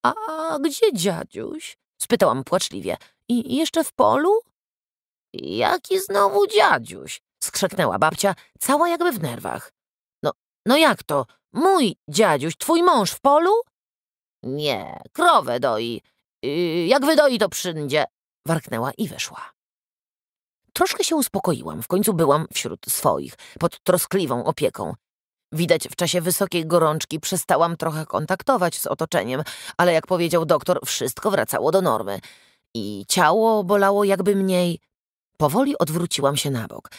A gdzie dziadziuś? spytałam płaczliwie. I jeszcze w polu? Jaki znowu dziadziuś? skrzeknęła babcia, cała jakby w nerwach. No jak to? Mój dziaduś, twój mąż w polu? Nie, krowę doi. Y, jak wydoi, to przyndzie. Warknęła i wyszła. Troszkę się uspokoiłam, w końcu byłam wśród swoich, pod troskliwą opieką. Widać, w czasie wysokiej gorączki przestałam trochę kontaktować z otoczeniem, ale jak powiedział doktor, wszystko wracało do normy. I ciało bolało jakby mniej. Powoli odwróciłam się na bok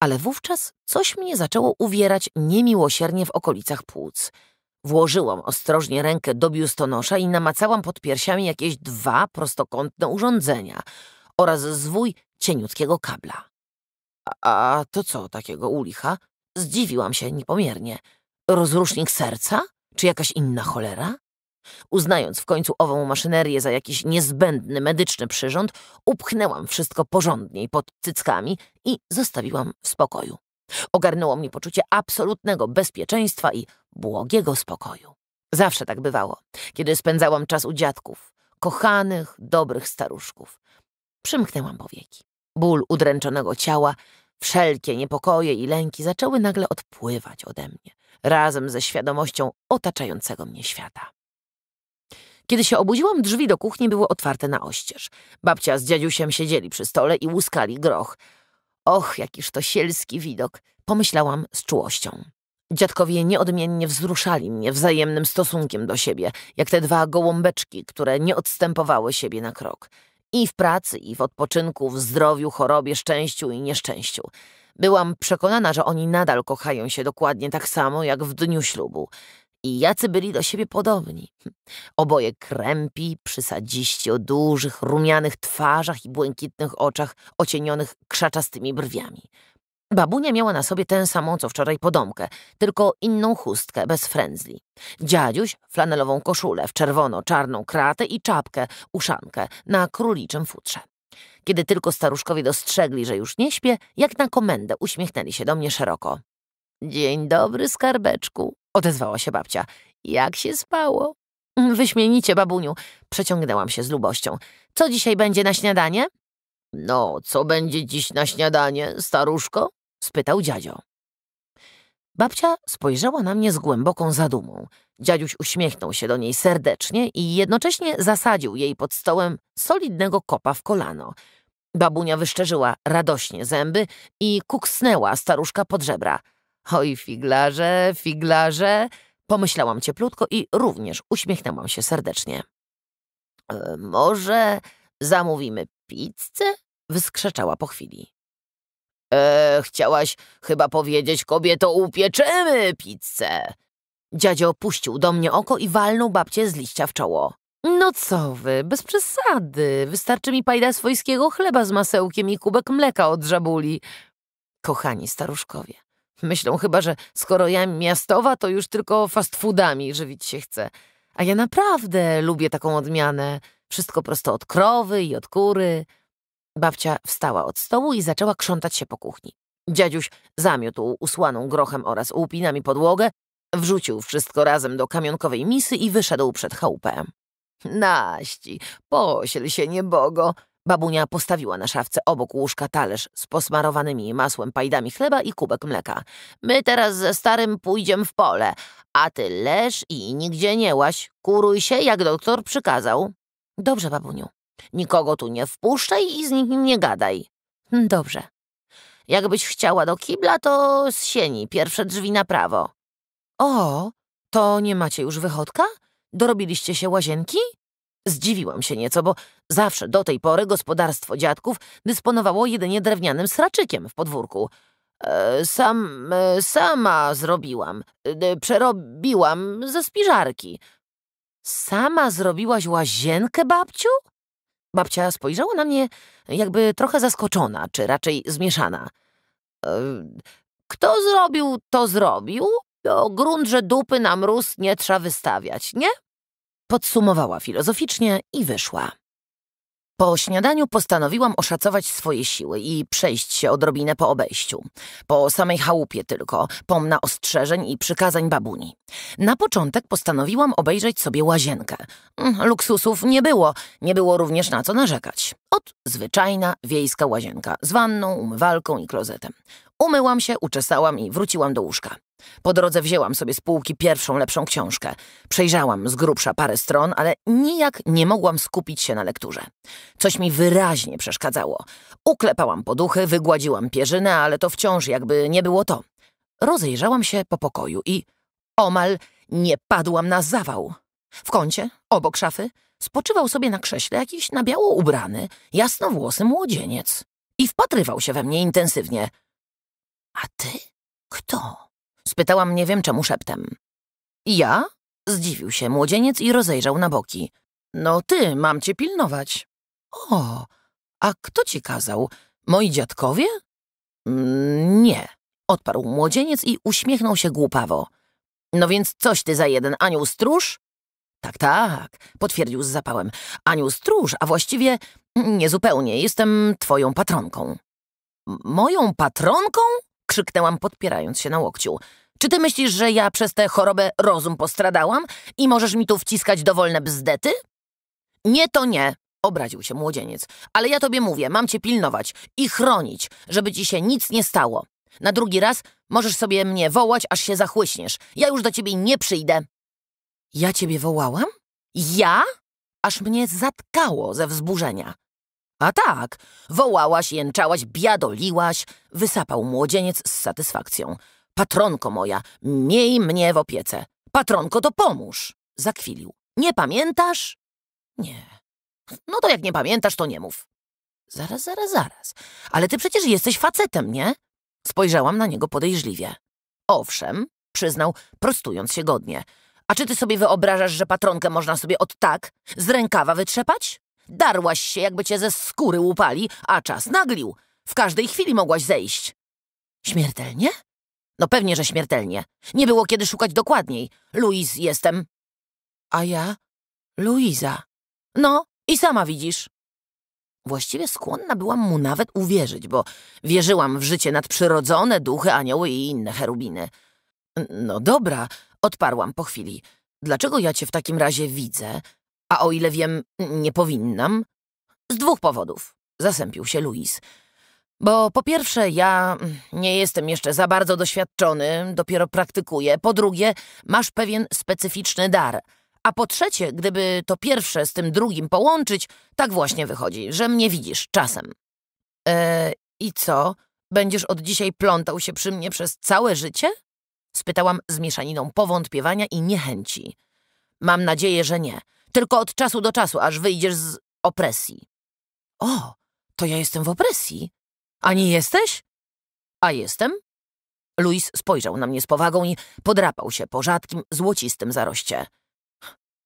ale wówczas coś mnie zaczęło uwierać niemiłosiernie w okolicach płuc. Włożyłam ostrożnie rękę do biustonosza i namacałam pod piersiami jakieś dwa prostokątne urządzenia oraz zwój cieniutkiego kabla. A, to co takiego u licha? Zdziwiłam się niepomiernie. Rozrusznik serca? Czy jakaś inna cholera? Uznając w końcu ową maszynerię za jakiś niezbędny medyczny przyrząd, upchnęłam wszystko porządniej pod cyckami i zostawiłam w spokoju. Ogarnęło mnie poczucie absolutnego bezpieczeństwa i błogiego spokoju. Zawsze tak bywało, kiedy spędzałam czas u dziadków, kochanych, dobrych staruszków. Przymknęłam powieki. Ból udręczonego ciała, wszelkie niepokoje i lęki zaczęły nagle odpływać ode mnie, razem ze świadomością otaczającego mnie świata. Kiedy się obudziłam, drzwi do kuchni były otwarte na oścież. Babcia z dziadziusiem siedzieli przy stole i łuskali groch. Och, jakiż to sielski widok, pomyślałam z czułością. Dziadkowie nieodmiennie wzruszali mnie wzajemnym stosunkiem do siebie, jak te dwa gołąbeczki, które nie odstępowały siebie na krok. I w pracy, i w odpoczynku, w zdrowiu, chorobie, szczęściu i nieszczęściu. Byłam przekonana, że oni nadal kochają się dokładnie tak samo jak w dniu ślubu i jacy byli do siebie podobni. Oboje krępi, przysadziści o dużych, rumianych twarzach i błękitnych oczach ocienionych krzaczastymi brwiami. Babunia miała na sobie tę samą, co wczoraj podomkę, tylko inną chustkę, bez frędzli. Dziadziuś flanelową koszulę w czerwono, czarną kratę i czapkę, uszankę, na króliczym futrze. Kiedy tylko staruszkowie dostrzegli, że już nie śpię, jak na komendę uśmiechnęli się do mnie szeroko. Dzień dobry, skarbeczku, odezwała się babcia. Jak się spało? Wyśmienicie, babuniu, przeciągnęłam się z lubością. Co dzisiaj będzie na śniadanie? No, co będzie dziś na śniadanie, staruszko? spytał dziadzio. Babcia spojrzała na mnie z głęboką zadumą. Dziaduś uśmiechnął się do niej serdecznie i jednocześnie zasadził jej pod stołem solidnego kopa w kolano. Babunia wyszczerzyła radośnie zęby i kuksnęła staruszka pod żebra – Oj, figlarze, figlarze, pomyślałam cieplutko i również uśmiechnęłam się serdecznie. E, może zamówimy pizzę? Wyskrzeczała po chwili. E, chciałaś chyba powiedzieć, kobieto, upieczymy pizzę. Dziadzio opuścił do mnie oko i walnął babcię z liścia w czoło. No co wy, bez przesady. Wystarczy mi pajda swojskiego chleba z masełkiem i kubek mleka od żabuli. Kochani staruszkowie, Myślą chyba, że skoro ja miastowa, to już tylko fast foodami żywić się chcę. A ja naprawdę lubię taką odmianę. Wszystko prosto od krowy i od kury. Babcia wstała od stołu i zaczęła krzątać się po kuchni. Dziadziuś zamiótł usłaną grochem oraz łupinami podłogę, wrzucił wszystko razem do kamionkowej misy i wyszedł przed chałupę. Naści, posiel się niebogo, Babunia postawiła na szafce obok łóżka talerz z posmarowanymi masłem pajdami chleba i kubek mleka. My teraz ze starym pójdziemy w pole, a ty leż i nigdzie nie łaś. Kuruj się, jak doktor przykazał. Dobrze, babuniu. Nikogo tu nie wpuszczaj i z nikim nie gadaj. Dobrze. Jakbyś chciała do kibla, to z sieni, pierwsze drzwi na prawo. O, to nie macie już wychodka? Dorobiliście się łazienki? Zdziwiłam się nieco, bo zawsze do tej pory gospodarstwo dziadków dysponowało jedynie drewnianym sraczykiem w podwórku. E, sam, e, sama zrobiłam, e, przerobiłam ze spiżarki. Sama zrobiłaś łazienkę, babciu? Babcia spojrzała na mnie jakby trochę zaskoczona, czy raczej zmieszana. E, kto zrobił, to zrobił. O grunt, że dupy na mróz nie trzeba wystawiać, nie? Podsumowała filozoficznie i wyszła. Po śniadaniu postanowiłam oszacować swoje siły i przejść się odrobinę po obejściu. Po samej chałupie tylko, pomna ostrzeżeń i przykazań babuni. Na początek postanowiłam obejrzeć sobie łazienkę. Mm, luksusów nie było, nie było również na co narzekać. Od zwyczajna wiejska łazienka z wanną, umywalką i klozetem. Umyłam się, uczesałam i wróciłam do łóżka. Po drodze wzięłam sobie z półki pierwszą lepszą książkę. Przejrzałam z grubsza parę stron, ale nijak nie mogłam skupić się na lekturze. Coś mi wyraźnie przeszkadzało. Uklepałam poduchy, wygładziłam pierzynę, ale to wciąż jakby nie było to. Rozejrzałam się po pokoju i omal nie padłam na zawał. W kącie, obok szafy, spoczywał sobie na krześle jakiś na biało ubrany, jasnowłosy młodzieniec. I wpatrywał się we mnie intensywnie. A ty? Kto? Spytałam nie wiem czemu szeptem. Ja? Zdziwił się młodzieniec i rozejrzał na boki. No ty, mam cię pilnować. O, a kto ci kazał? Moi dziadkowie? Mm, nie, odparł młodzieniec i uśmiechnął się głupawo. No więc coś ty za jeden anioł stróż? Tak, tak, potwierdził z zapałem. Anioł stróż, a właściwie niezupełnie, jestem twoją patronką. Moją patronką? krzyknęłam, podpierając się na łokciu. Czy ty myślisz, że ja przez tę chorobę rozum postradałam i możesz mi tu wciskać dowolne bzdety? Nie to nie, obraził się młodzieniec. Ale ja tobie mówię, mam cię pilnować i chronić, żeby ci się nic nie stało. Na drugi raz możesz sobie mnie wołać, aż się zachłyśniesz. Ja już do ciebie nie przyjdę. Ja ciebie wołałam? Ja? Aż mnie zatkało ze wzburzenia. A tak, wołałaś, jęczałaś, biadoliłaś, wysapał młodzieniec z satysfakcją. Patronko moja, miej mnie w opiece. Patronko, to pomóż. Zakwilił. Nie pamiętasz? Nie. No to jak nie pamiętasz, to nie mów. Zaraz, zaraz, zaraz. Ale ty przecież jesteś facetem, nie? Spojrzałam na niego podejrzliwie. Owszem, przyznał, prostując się godnie. A czy ty sobie wyobrażasz, że patronkę można sobie od tak, z rękawa wytrzepać? Darłaś się, jakby cię ze skóry łupali, a czas naglił. W każdej chwili mogłaś zejść. Śmiertelnie? No pewnie, że śmiertelnie. Nie było kiedy szukać dokładniej. Louise jestem. A ja? Luiza. No, i sama widzisz. Właściwie skłonna byłam mu nawet uwierzyć, bo wierzyłam w życie nadprzyrodzone, duchy, anioły i inne cherubiny. No dobra, odparłam po chwili. Dlaczego ja cię w takim razie widzę? A o ile wiem, nie powinnam. Z dwóch powodów, zasępił się Louis. Bo po pierwsze, ja nie jestem jeszcze za bardzo doświadczony, dopiero praktykuję. Po drugie, masz pewien specyficzny dar. A po trzecie, gdyby to pierwsze z tym drugim połączyć, tak właśnie wychodzi, że mnie widzisz czasem. E, I co? Będziesz od dzisiaj plątał się przy mnie przez całe życie? Spytałam z mieszaniną powątpiewania i niechęci. Mam nadzieję, że nie. Tylko od czasu do czasu, aż wyjdziesz z opresji. O, to ja jestem w opresji. A nie jesteś? A jestem? Luis spojrzał na mnie z powagą i podrapał się po rzadkim, złocistym zaroście.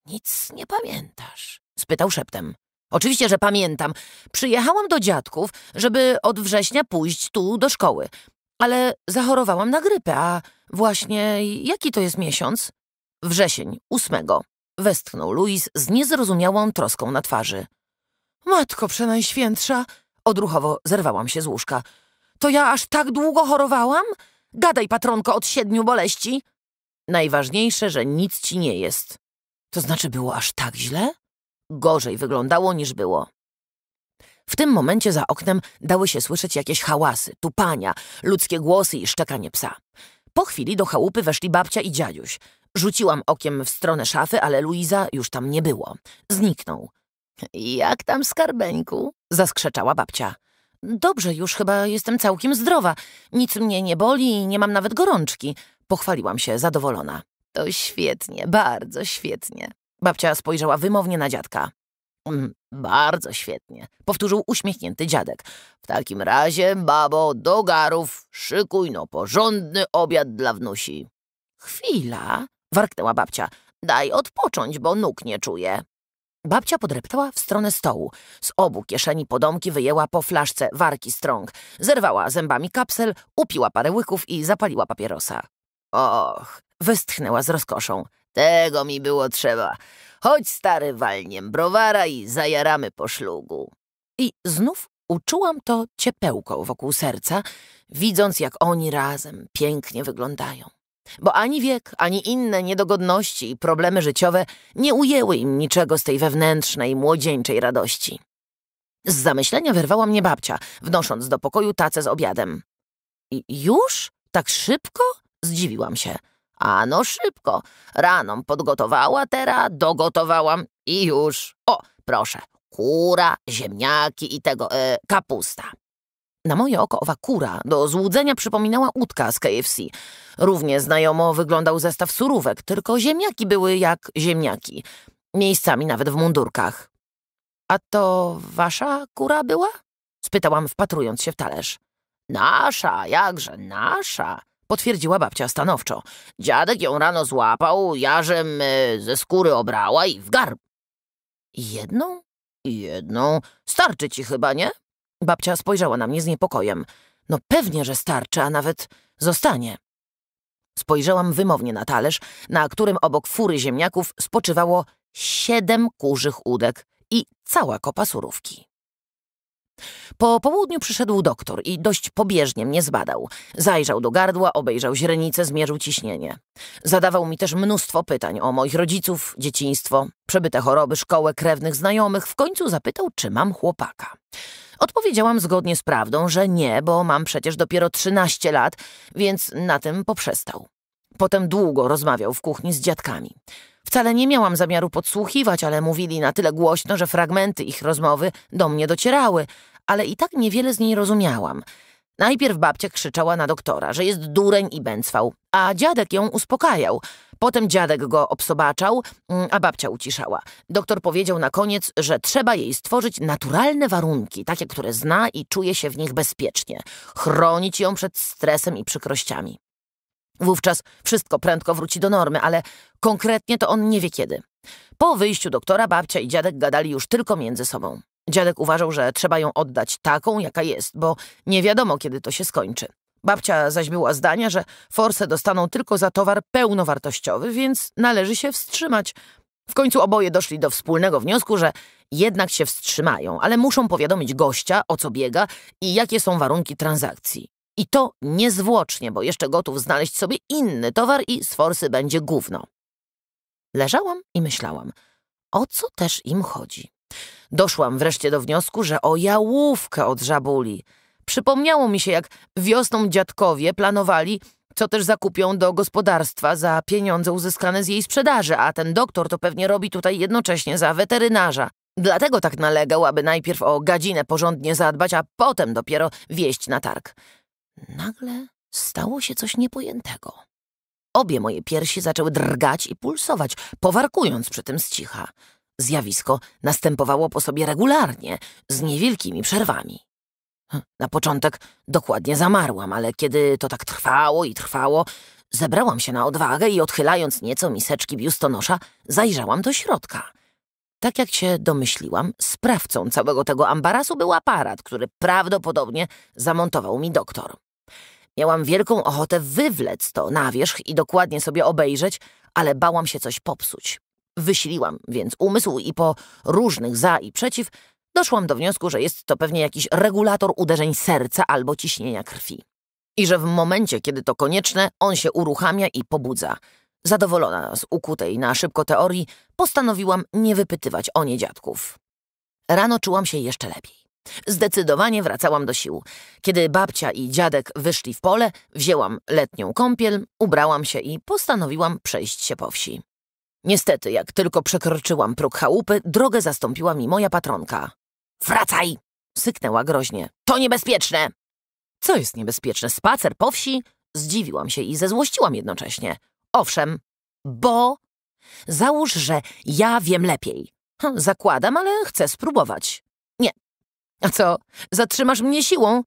Nic nie pamiętasz? spytał szeptem. Oczywiście, że pamiętam. Przyjechałam do dziadków, żeby od września pójść tu do szkoły. Ale zachorowałam na grypę, a właśnie jaki to jest miesiąc? Wrzesień, ósmego westchnął Louis z niezrozumiałą troską na twarzy. Matko przenajświętsza, odruchowo zerwałam się z łóżka. To ja aż tak długo chorowałam? Gadaj, patronko, od siedmiu boleści. Najważniejsze, że nic ci nie jest. To znaczy było aż tak źle? Gorzej wyglądało niż było. W tym momencie za oknem dały się słyszeć jakieś hałasy, tupania, ludzkie głosy i szczekanie psa. Po chwili do chałupy weszli babcia i dziaduś. Rzuciłam okiem w stronę szafy, ale Luiza już tam nie było. Zniknął. Jak tam skarbeńku? zaskrzeczała babcia. Dobrze, już chyba jestem całkiem zdrowa. Nic mnie nie boli i nie mam nawet gorączki. Pochwaliłam się, zadowolona. To świetnie, bardzo świetnie. Babcia spojrzała wymownie na dziadka. Mm, bardzo świetnie, powtórzył uśmiechnięty dziadek. W takim razie, babo, do garów, szykuj no porządny obiad dla wnusi. Chwila, warknęła babcia. Daj odpocząć, bo nóg nie czuję. Babcia podreptała w stronę stołu. Z obu kieszeni podomki wyjęła po flaszce warki strąg. Zerwała zębami kapsel, upiła parę łyków i zapaliła papierosa. Och, westchnęła z rozkoszą. Tego mi było trzeba. Chodź stary walniem browara i zajaramy po szlugu. I znów uczułam to ciepełką wokół serca, widząc jak oni razem pięknie wyglądają bo ani wiek, ani inne niedogodności i problemy życiowe nie ujęły im niczego z tej wewnętrznej, młodzieńczej radości. Z zamyślenia wyrwała mnie babcia, wnosząc do pokoju tacę z obiadem. I już? Tak szybko? Zdziwiłam się. Ano szybko. Rano podgotowała, teraz dogotowałam i już. O, proszę, kura, ziemniaki i tego, e, kapusta. Na moje oko owa kura do złudzenia przypominała łódka z KFC. Równie znajomo wyglądał zestaw surówek, tylko ziemniaki były jak ziemniaki. Miejscami nawet w mundurkach. A to wasza kura była? Spytałam, wpatrując się w talerz. Nasza, jakże nasza, potwierdziła babcia stanowczo. Dziadek ją rano złapał, jarzem e, ze skóry obrała i w garb. Jedną? Jedną. Starczy ci chyba, nie? Babcia spojrzała na mnie z niepokojem. No pewnie, że starczy, a nawet zostanie. Spojrzałam wymownie na talerz, na którym obok fury ziemniaków spoczywało siedem kurzych udek i cała kopa surówki. Po południu przyszedł doktor i dość pobieżnie mnie zbadał. Zajrzał do gardła, obejrzał źrenicę, zmierzył ciśnienie. Zadawał mi też mnóstwo pytań o moich rodziców, dzieciństwo, przebyte choroby, szkołę, krewnych, znajomych. W końcu zapytał, czy mam chłopaka. Odpowiedziałam zgodnie z prawdą, że nie, bo mam przecież dopiero 13 lat, więc na tym poprzestał. Potem długo rozmawiał w kuchni z dziadkami. Wcale nie miałam zamiaru podsłuchiwać, ale mówili na tyle głośno, że fragmenty ich rozmowy do mnie docierały, ale i tak niewiele z niej rozumiałam. Najpierw babcia krzyczała na doktora, że jest dureń i bęcwał, a dziadek ją uspokajał – Potem dziadek go obsobaczał, mm, a babcia uciszała. Doktor powiedział na koniec, że trzeba jej stworzyć naturalne warunki, takie, które zna i czuje się w nich bezpiecznie. Chronić ją przed stresem i przykrościami. Wówczas wszystko prędko wróci do normy, ale konkretnie to on nie wie kiedy. Po wyjściu doktora babcia i dziadek gadali już tylko między sobą. Dziadek uważał, że trzeba ją oddać taką, jaka jest, bo nie wiadomo, kiedy to się skończy. Babcia zaś była zdania, że forse dostaną tylko za towar pełnowartościowy, więc należy się wstrzymać. W końcu oboje doszli do wspólnego wniosku, że jednak się wstrzymają, ale muszą powiadomić gościa, o co biega i jakie są warunki transakcji. I to niezwłocznie, bo jeszcze gotów znaleźć sobie inny towar i z forsy będzie gówno. Leżałam i myślałam, o co też im chodzi. Doszłam wreszcie do wniosku, że o jałówkę od żabuli – Przypomniało mi się, jak wiosną dziadkowie planowali, co też zakupią do gospodarstwa za pieniądze uzyskane z jej sprzedaży, a ten doktor to pewnie robi tutaj jednocześnie za weterynarza. Dlatego tak nalegał, aby najpierw o gadzinę porządnie zadbać, a potem dopiero wieść na targ. Nagle stało się coś niepojętego. Obie moje piersi zaczęły drgać i pulsować, powarkując przy tym z cicha. Zjawisko następowało po sobie regularnie, z niewielkimi przerwami. Na początek dokładnie zamarłam, ale kiedy to tak trwało i trwało, zebrałam się na odwagę i odchylając nieco miseczki biustonosza, zajrzałam do środka. Tak jak się domyśliłam, sprawcą całego tego ambarasu był aparat, który prawdopodobnie zamontował mi doktor. Miałam wielką ochotę wywlec to na wierzch i dokładnie sobie obejrzeć, ale bałam się coś popsuć. Wysiliłam więc umysł i po różnych za i przeciw Doszłam do wniosku, że jest to pewnie jakiś regulator uderzeń serca albo ciśnienia krwi. I że w momencie, kiedy to konieczne, on się uruchamia i pobudza. Zadowolona z ukutej na szybko teorii, postanowiłam nie wypytywać o nie dziadków. Rano czułam się jeszcze lepiej. Zdecydowanie wracałam do sił. Kiedy babcia i dziadek wyszli w pole, wzięłam letnią kąpiel, ubrałam się i postanowiłam przejść się po wsi. Niestety, jak tylko przekroczyłam próg chałupy, drogę zastąpiła mi moja patronka. Wracaj! Syknęła groźnie. To niebezpieczne! Co jest niebezpieczne? Spacer po wsi? Zdziwiłam się i zezłościłam jednocześnie. Owszem, bo... Załóż, że ja wiem lepiej. Hm, zakładam, ale chcę spróbować. Nie. A co? Zatrzymasz mnie siłą?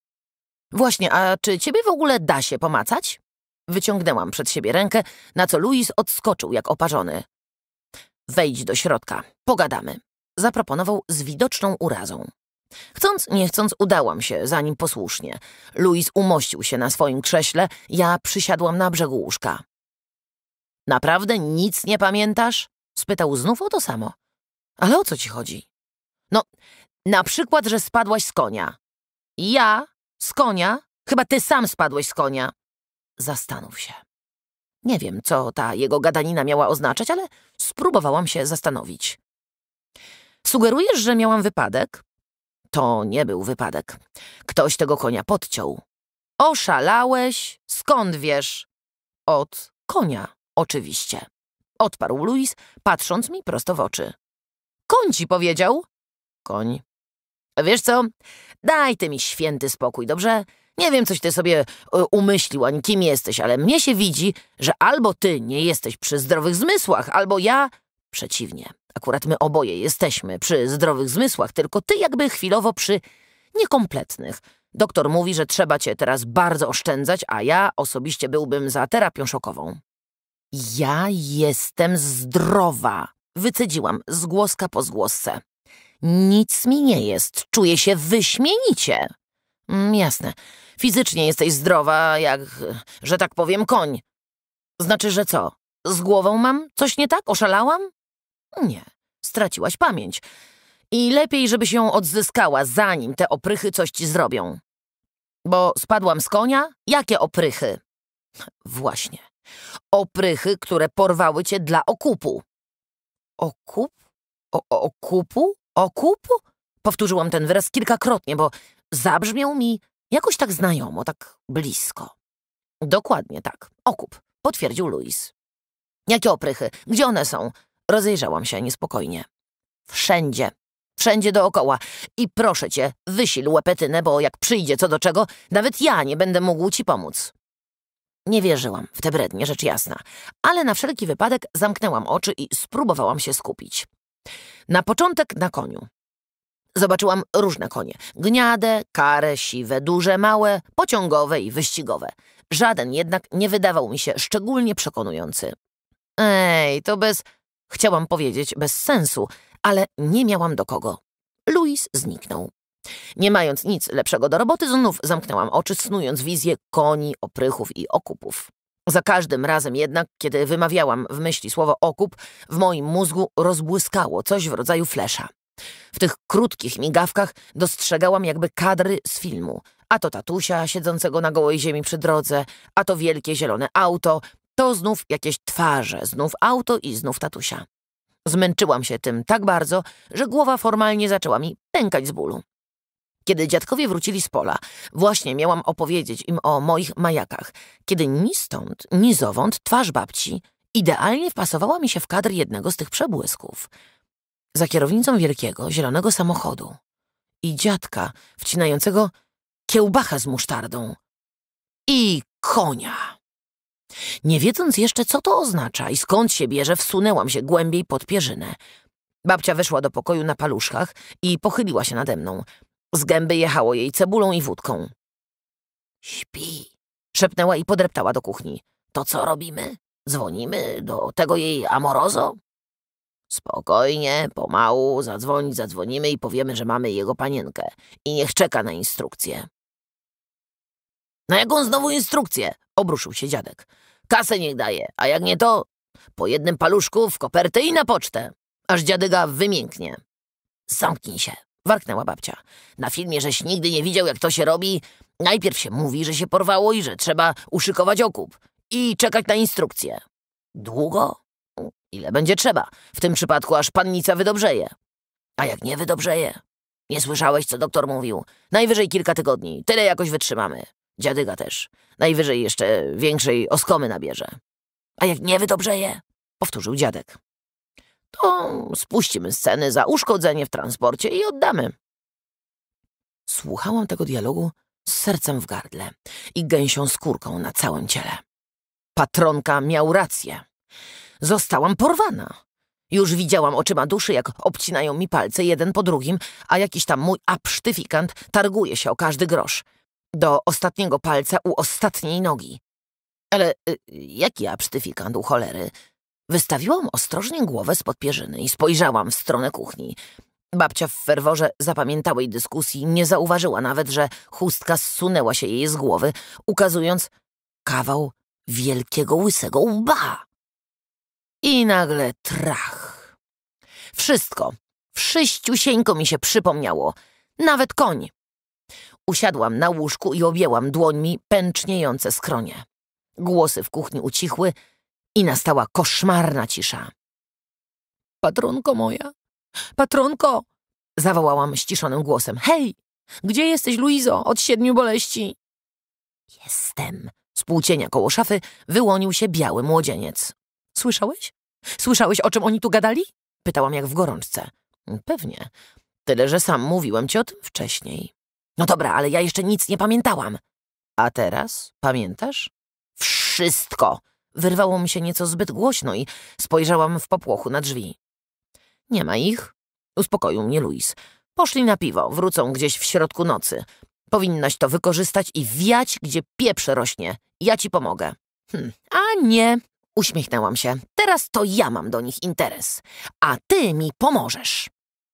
Właśnie, a czy ciebie w ogóle da się pomacać? Wyciągnęłam przed siebie rękę, na co Louis odskoczył jak oparzony. Wejdź do środka, pogadamy zaproponował z widoczną urazą. Chcąc, nie chcąc, udałam się za nim posłusznie. Louis umościł się na swoim krześle, ja przysiadłam na brzegu łóżka. Naprawdę nic nie pamiętasz? Spytał znów o to samo. Ale o co ci chodzi? No, na przykład, że spadłaś z konia. Ja? Z konia? Chyba ty sam spadłeś z konia. Zastanów się. Nie wiem, co ta jego gadanina miała oznaczać, ale spróbowałam się zastanowić. Sugerujesz, że miałam wypadek? To nie był wypadek. Ktoś tego konia podciął. Oszalałeś? Skąd wiesz? Od konia, oczywiście. Odparł Louis, patrząc mi prosto w oczy. Koń ci powiedział? Koń. Wiesz co? Daj ty mi święty spokój, dobrze? Nie wiem, coś ty sobie e, umyślił, ani kim jesteś, ale mnie się widzi, że albo ty nie jesteś przy zdrowych zmysłach, albo ja przeciwnie. Akurat my oboje jesteśmy przy zdrowych zmysłach, tylko ty jakby chwilowo przy niekompletnych. Doktor mówi, że trzeba cię teraz bardzo oszczędzać, a ja osobiście byłbym za terapią szokową. Ja jestem zdrowa, wycedziłam z głoska po zgłosce. Nic mi nie jest, czuję się wyśmienicie. Mm, jasne, fizycznie jesteś zdrowa, jak, że tak powiem, koń. Znaczy, że co? Z głową mam? Coś nie tak? Oszalałam? Nie, straciłaś pamięć. I lepiej, żebyś ją odzyskała, zanim te oprychy coś ci zrobią. Bo spadłam z konia? Jakie oprychy? Właśnie. Oprychy, które porwały cię dla okupu. Okup? O, o, okupu? Okup? Powtórzyłam ten wyraz kilkakrotnie, bo zabrzmiał mi jakoś tak znajomo, tak blisko. Dokładnie tak. Okup, potwierdził Louis. Jakie oprychy? Gdzie one są? Rozejrzałam się niespokojnie. Wszędzie. Wszędzie dookoła. I proszę cię, wysil łepetynę, bo jak przyjdzie co do czego, nawet ja nie będę mógł ci pomóc. Nie wierzyłam w te brednie, rzecz jasna, ale na wszelki wypadek zamknęłam oczy i spróbowałam się skupić. Na początek na koniu. Zobaczyłam różne konie. Gniade, kare, siwe, duże, małe, pociągowe i wyścigowe. Żaden jednak nie wydawał mi się szczególnie przekonujący. Ej, to bez Chciałam powiedzieć bez sensu, ale nie miałam do kogo. Louis zniknął. Nie mając nic lepszego do roboty, znów zamknęłam oczy, snując wizję koni, oprychów i okupów. Za każdym razem jednak, kiedy wymawiałam w myśli słowo okup, w moim mózgu rozbłyskało coś w rodzaju flesza. W tych krótkich migawkach dostrzegałam jakby kadry z filmu. A to tatusia siedzącego na gołej ziemi przy drodze, a to wielkie zielone auto, to znów jakieś twarze, znów auto i znów tatusia. Zmęczyłam się tym tak bardzo, że głowa formalnie zaczęła mi pękać z bólu. Kiedy dziadkowie wrócili z pola, właśnie miałam opowiedzieć im o moich majakach, kiedy ni stąd, ni zowąd twarz babci idealnie wpasowała mi się w kadr jednego z tych przebłysków. Za kierownicą wielkiego, zielonego samochodu i dziadka wcinającego kiełbacha z musztardą i konia. Nie wiedząc jeszcze, co to oznacza i skąd się bierze, wsunęłam się głębiej pod pierzynę. Babcia wyszła do pokoju na paluszkach i pochyliła się nade mną. Z gęby jechało jej cebulą i wódką. Śpi, szepnęła i podreptała do kuchni. To co robimy? Dzwonimy do tego jej amorozo? Spokojnie, pomału, zadzwonić zadzwonimy i powiemy, że mamy jego panienkę. I niech czeka na instrukcję. Na jaką znowu instrukcję? Obruszył się dziadek. Kasę niech daje, a jak nie to... Po jednym paluszku w kopertę i na pocztę, aż dziadyga wymięknie. Zamknij się, warknęła babcia. Na filmie żeś nigdy nie widział, jak to się robi. Najpierw się mówi, że się porwało i że trzeba uszykować okup i czekać na instrukcję. Długo? Ile będzie trzeba. W tym przypadku aż pannica wydobrzeje. A jak nie wydobrzeje? Nie słyszałeś, co doktor mówił. Najwyżej kilka tygodni. Tyle jakoś wytrzymamy. Dziadyga też. Najwyżej jeszcze większej oskomy nabierze. A jak nie wydobrzeje? Powtórzył dziadek. To spuścimy sceny za uszkodzenie w transporcie i oddamy. Słuchałam tego dialogu z sercem w gardle i gęsią skórką na całym ciele. Patronka miał rację. Zostałam porwana. Już widziałam oczyma duszy, jak obcinają mi palce jeden po drugim, a jakiś tam mój absztyfikant targuje się o każdy grosz do ostatniego palca u ostatniej nogi. Ale y, jaki ja, psztyfikant u cholery? Wystawiłam ostrożnie głowę spod pierzyny i spojrzałam w stronę kuchni. Babcia w ferworze zapamiętałej dyskusji nie zauważyła nawet, że chustka zsunęła się jej z głowy, ukazując kawał wielkiego łysego łba. I nagle trach. Wszystko, wszyściusieńko mi się przypomniało. Nawet koń, Usiadłam na łóżku i objęłam dłońmi pęczniejące skronie. Głosy w kuchni ucichły i nastała koszmarna cisza. Patronko moja, patronko! zawołałam ściszonym głosem. Hej! Gdzie jesteś, Luizo, od siedmiu boleści? Jestem. Z półcienia koło szafy wyłonił się biały młodzieniec. Słyszałeś? Słyszałeś, o czym oni tu gadali? Pytałam jak w gorączce. Pewnie. Tyle, że sam mówiłem ci o tym wcześniej. No dobra, ale ja jeszcze nic nie pamiętałam. A teraz pamiętasz? Wszystko! Wyrwało mi się nieco zbyt głośno i spojrzałam w popłochu na drzwi. Nie ma ich. Uspokoił mnie Luis. Poszli na piwo, wrócą gdzieś w środku nocy. Powinnaś to wykorzystać i wiać, gdzie pieprze rośnie. Ja ci pomogę. Hm. A nie, uśmiechnęłam się. Teraz to ja mam do nich interes. A ty mi pomożesz.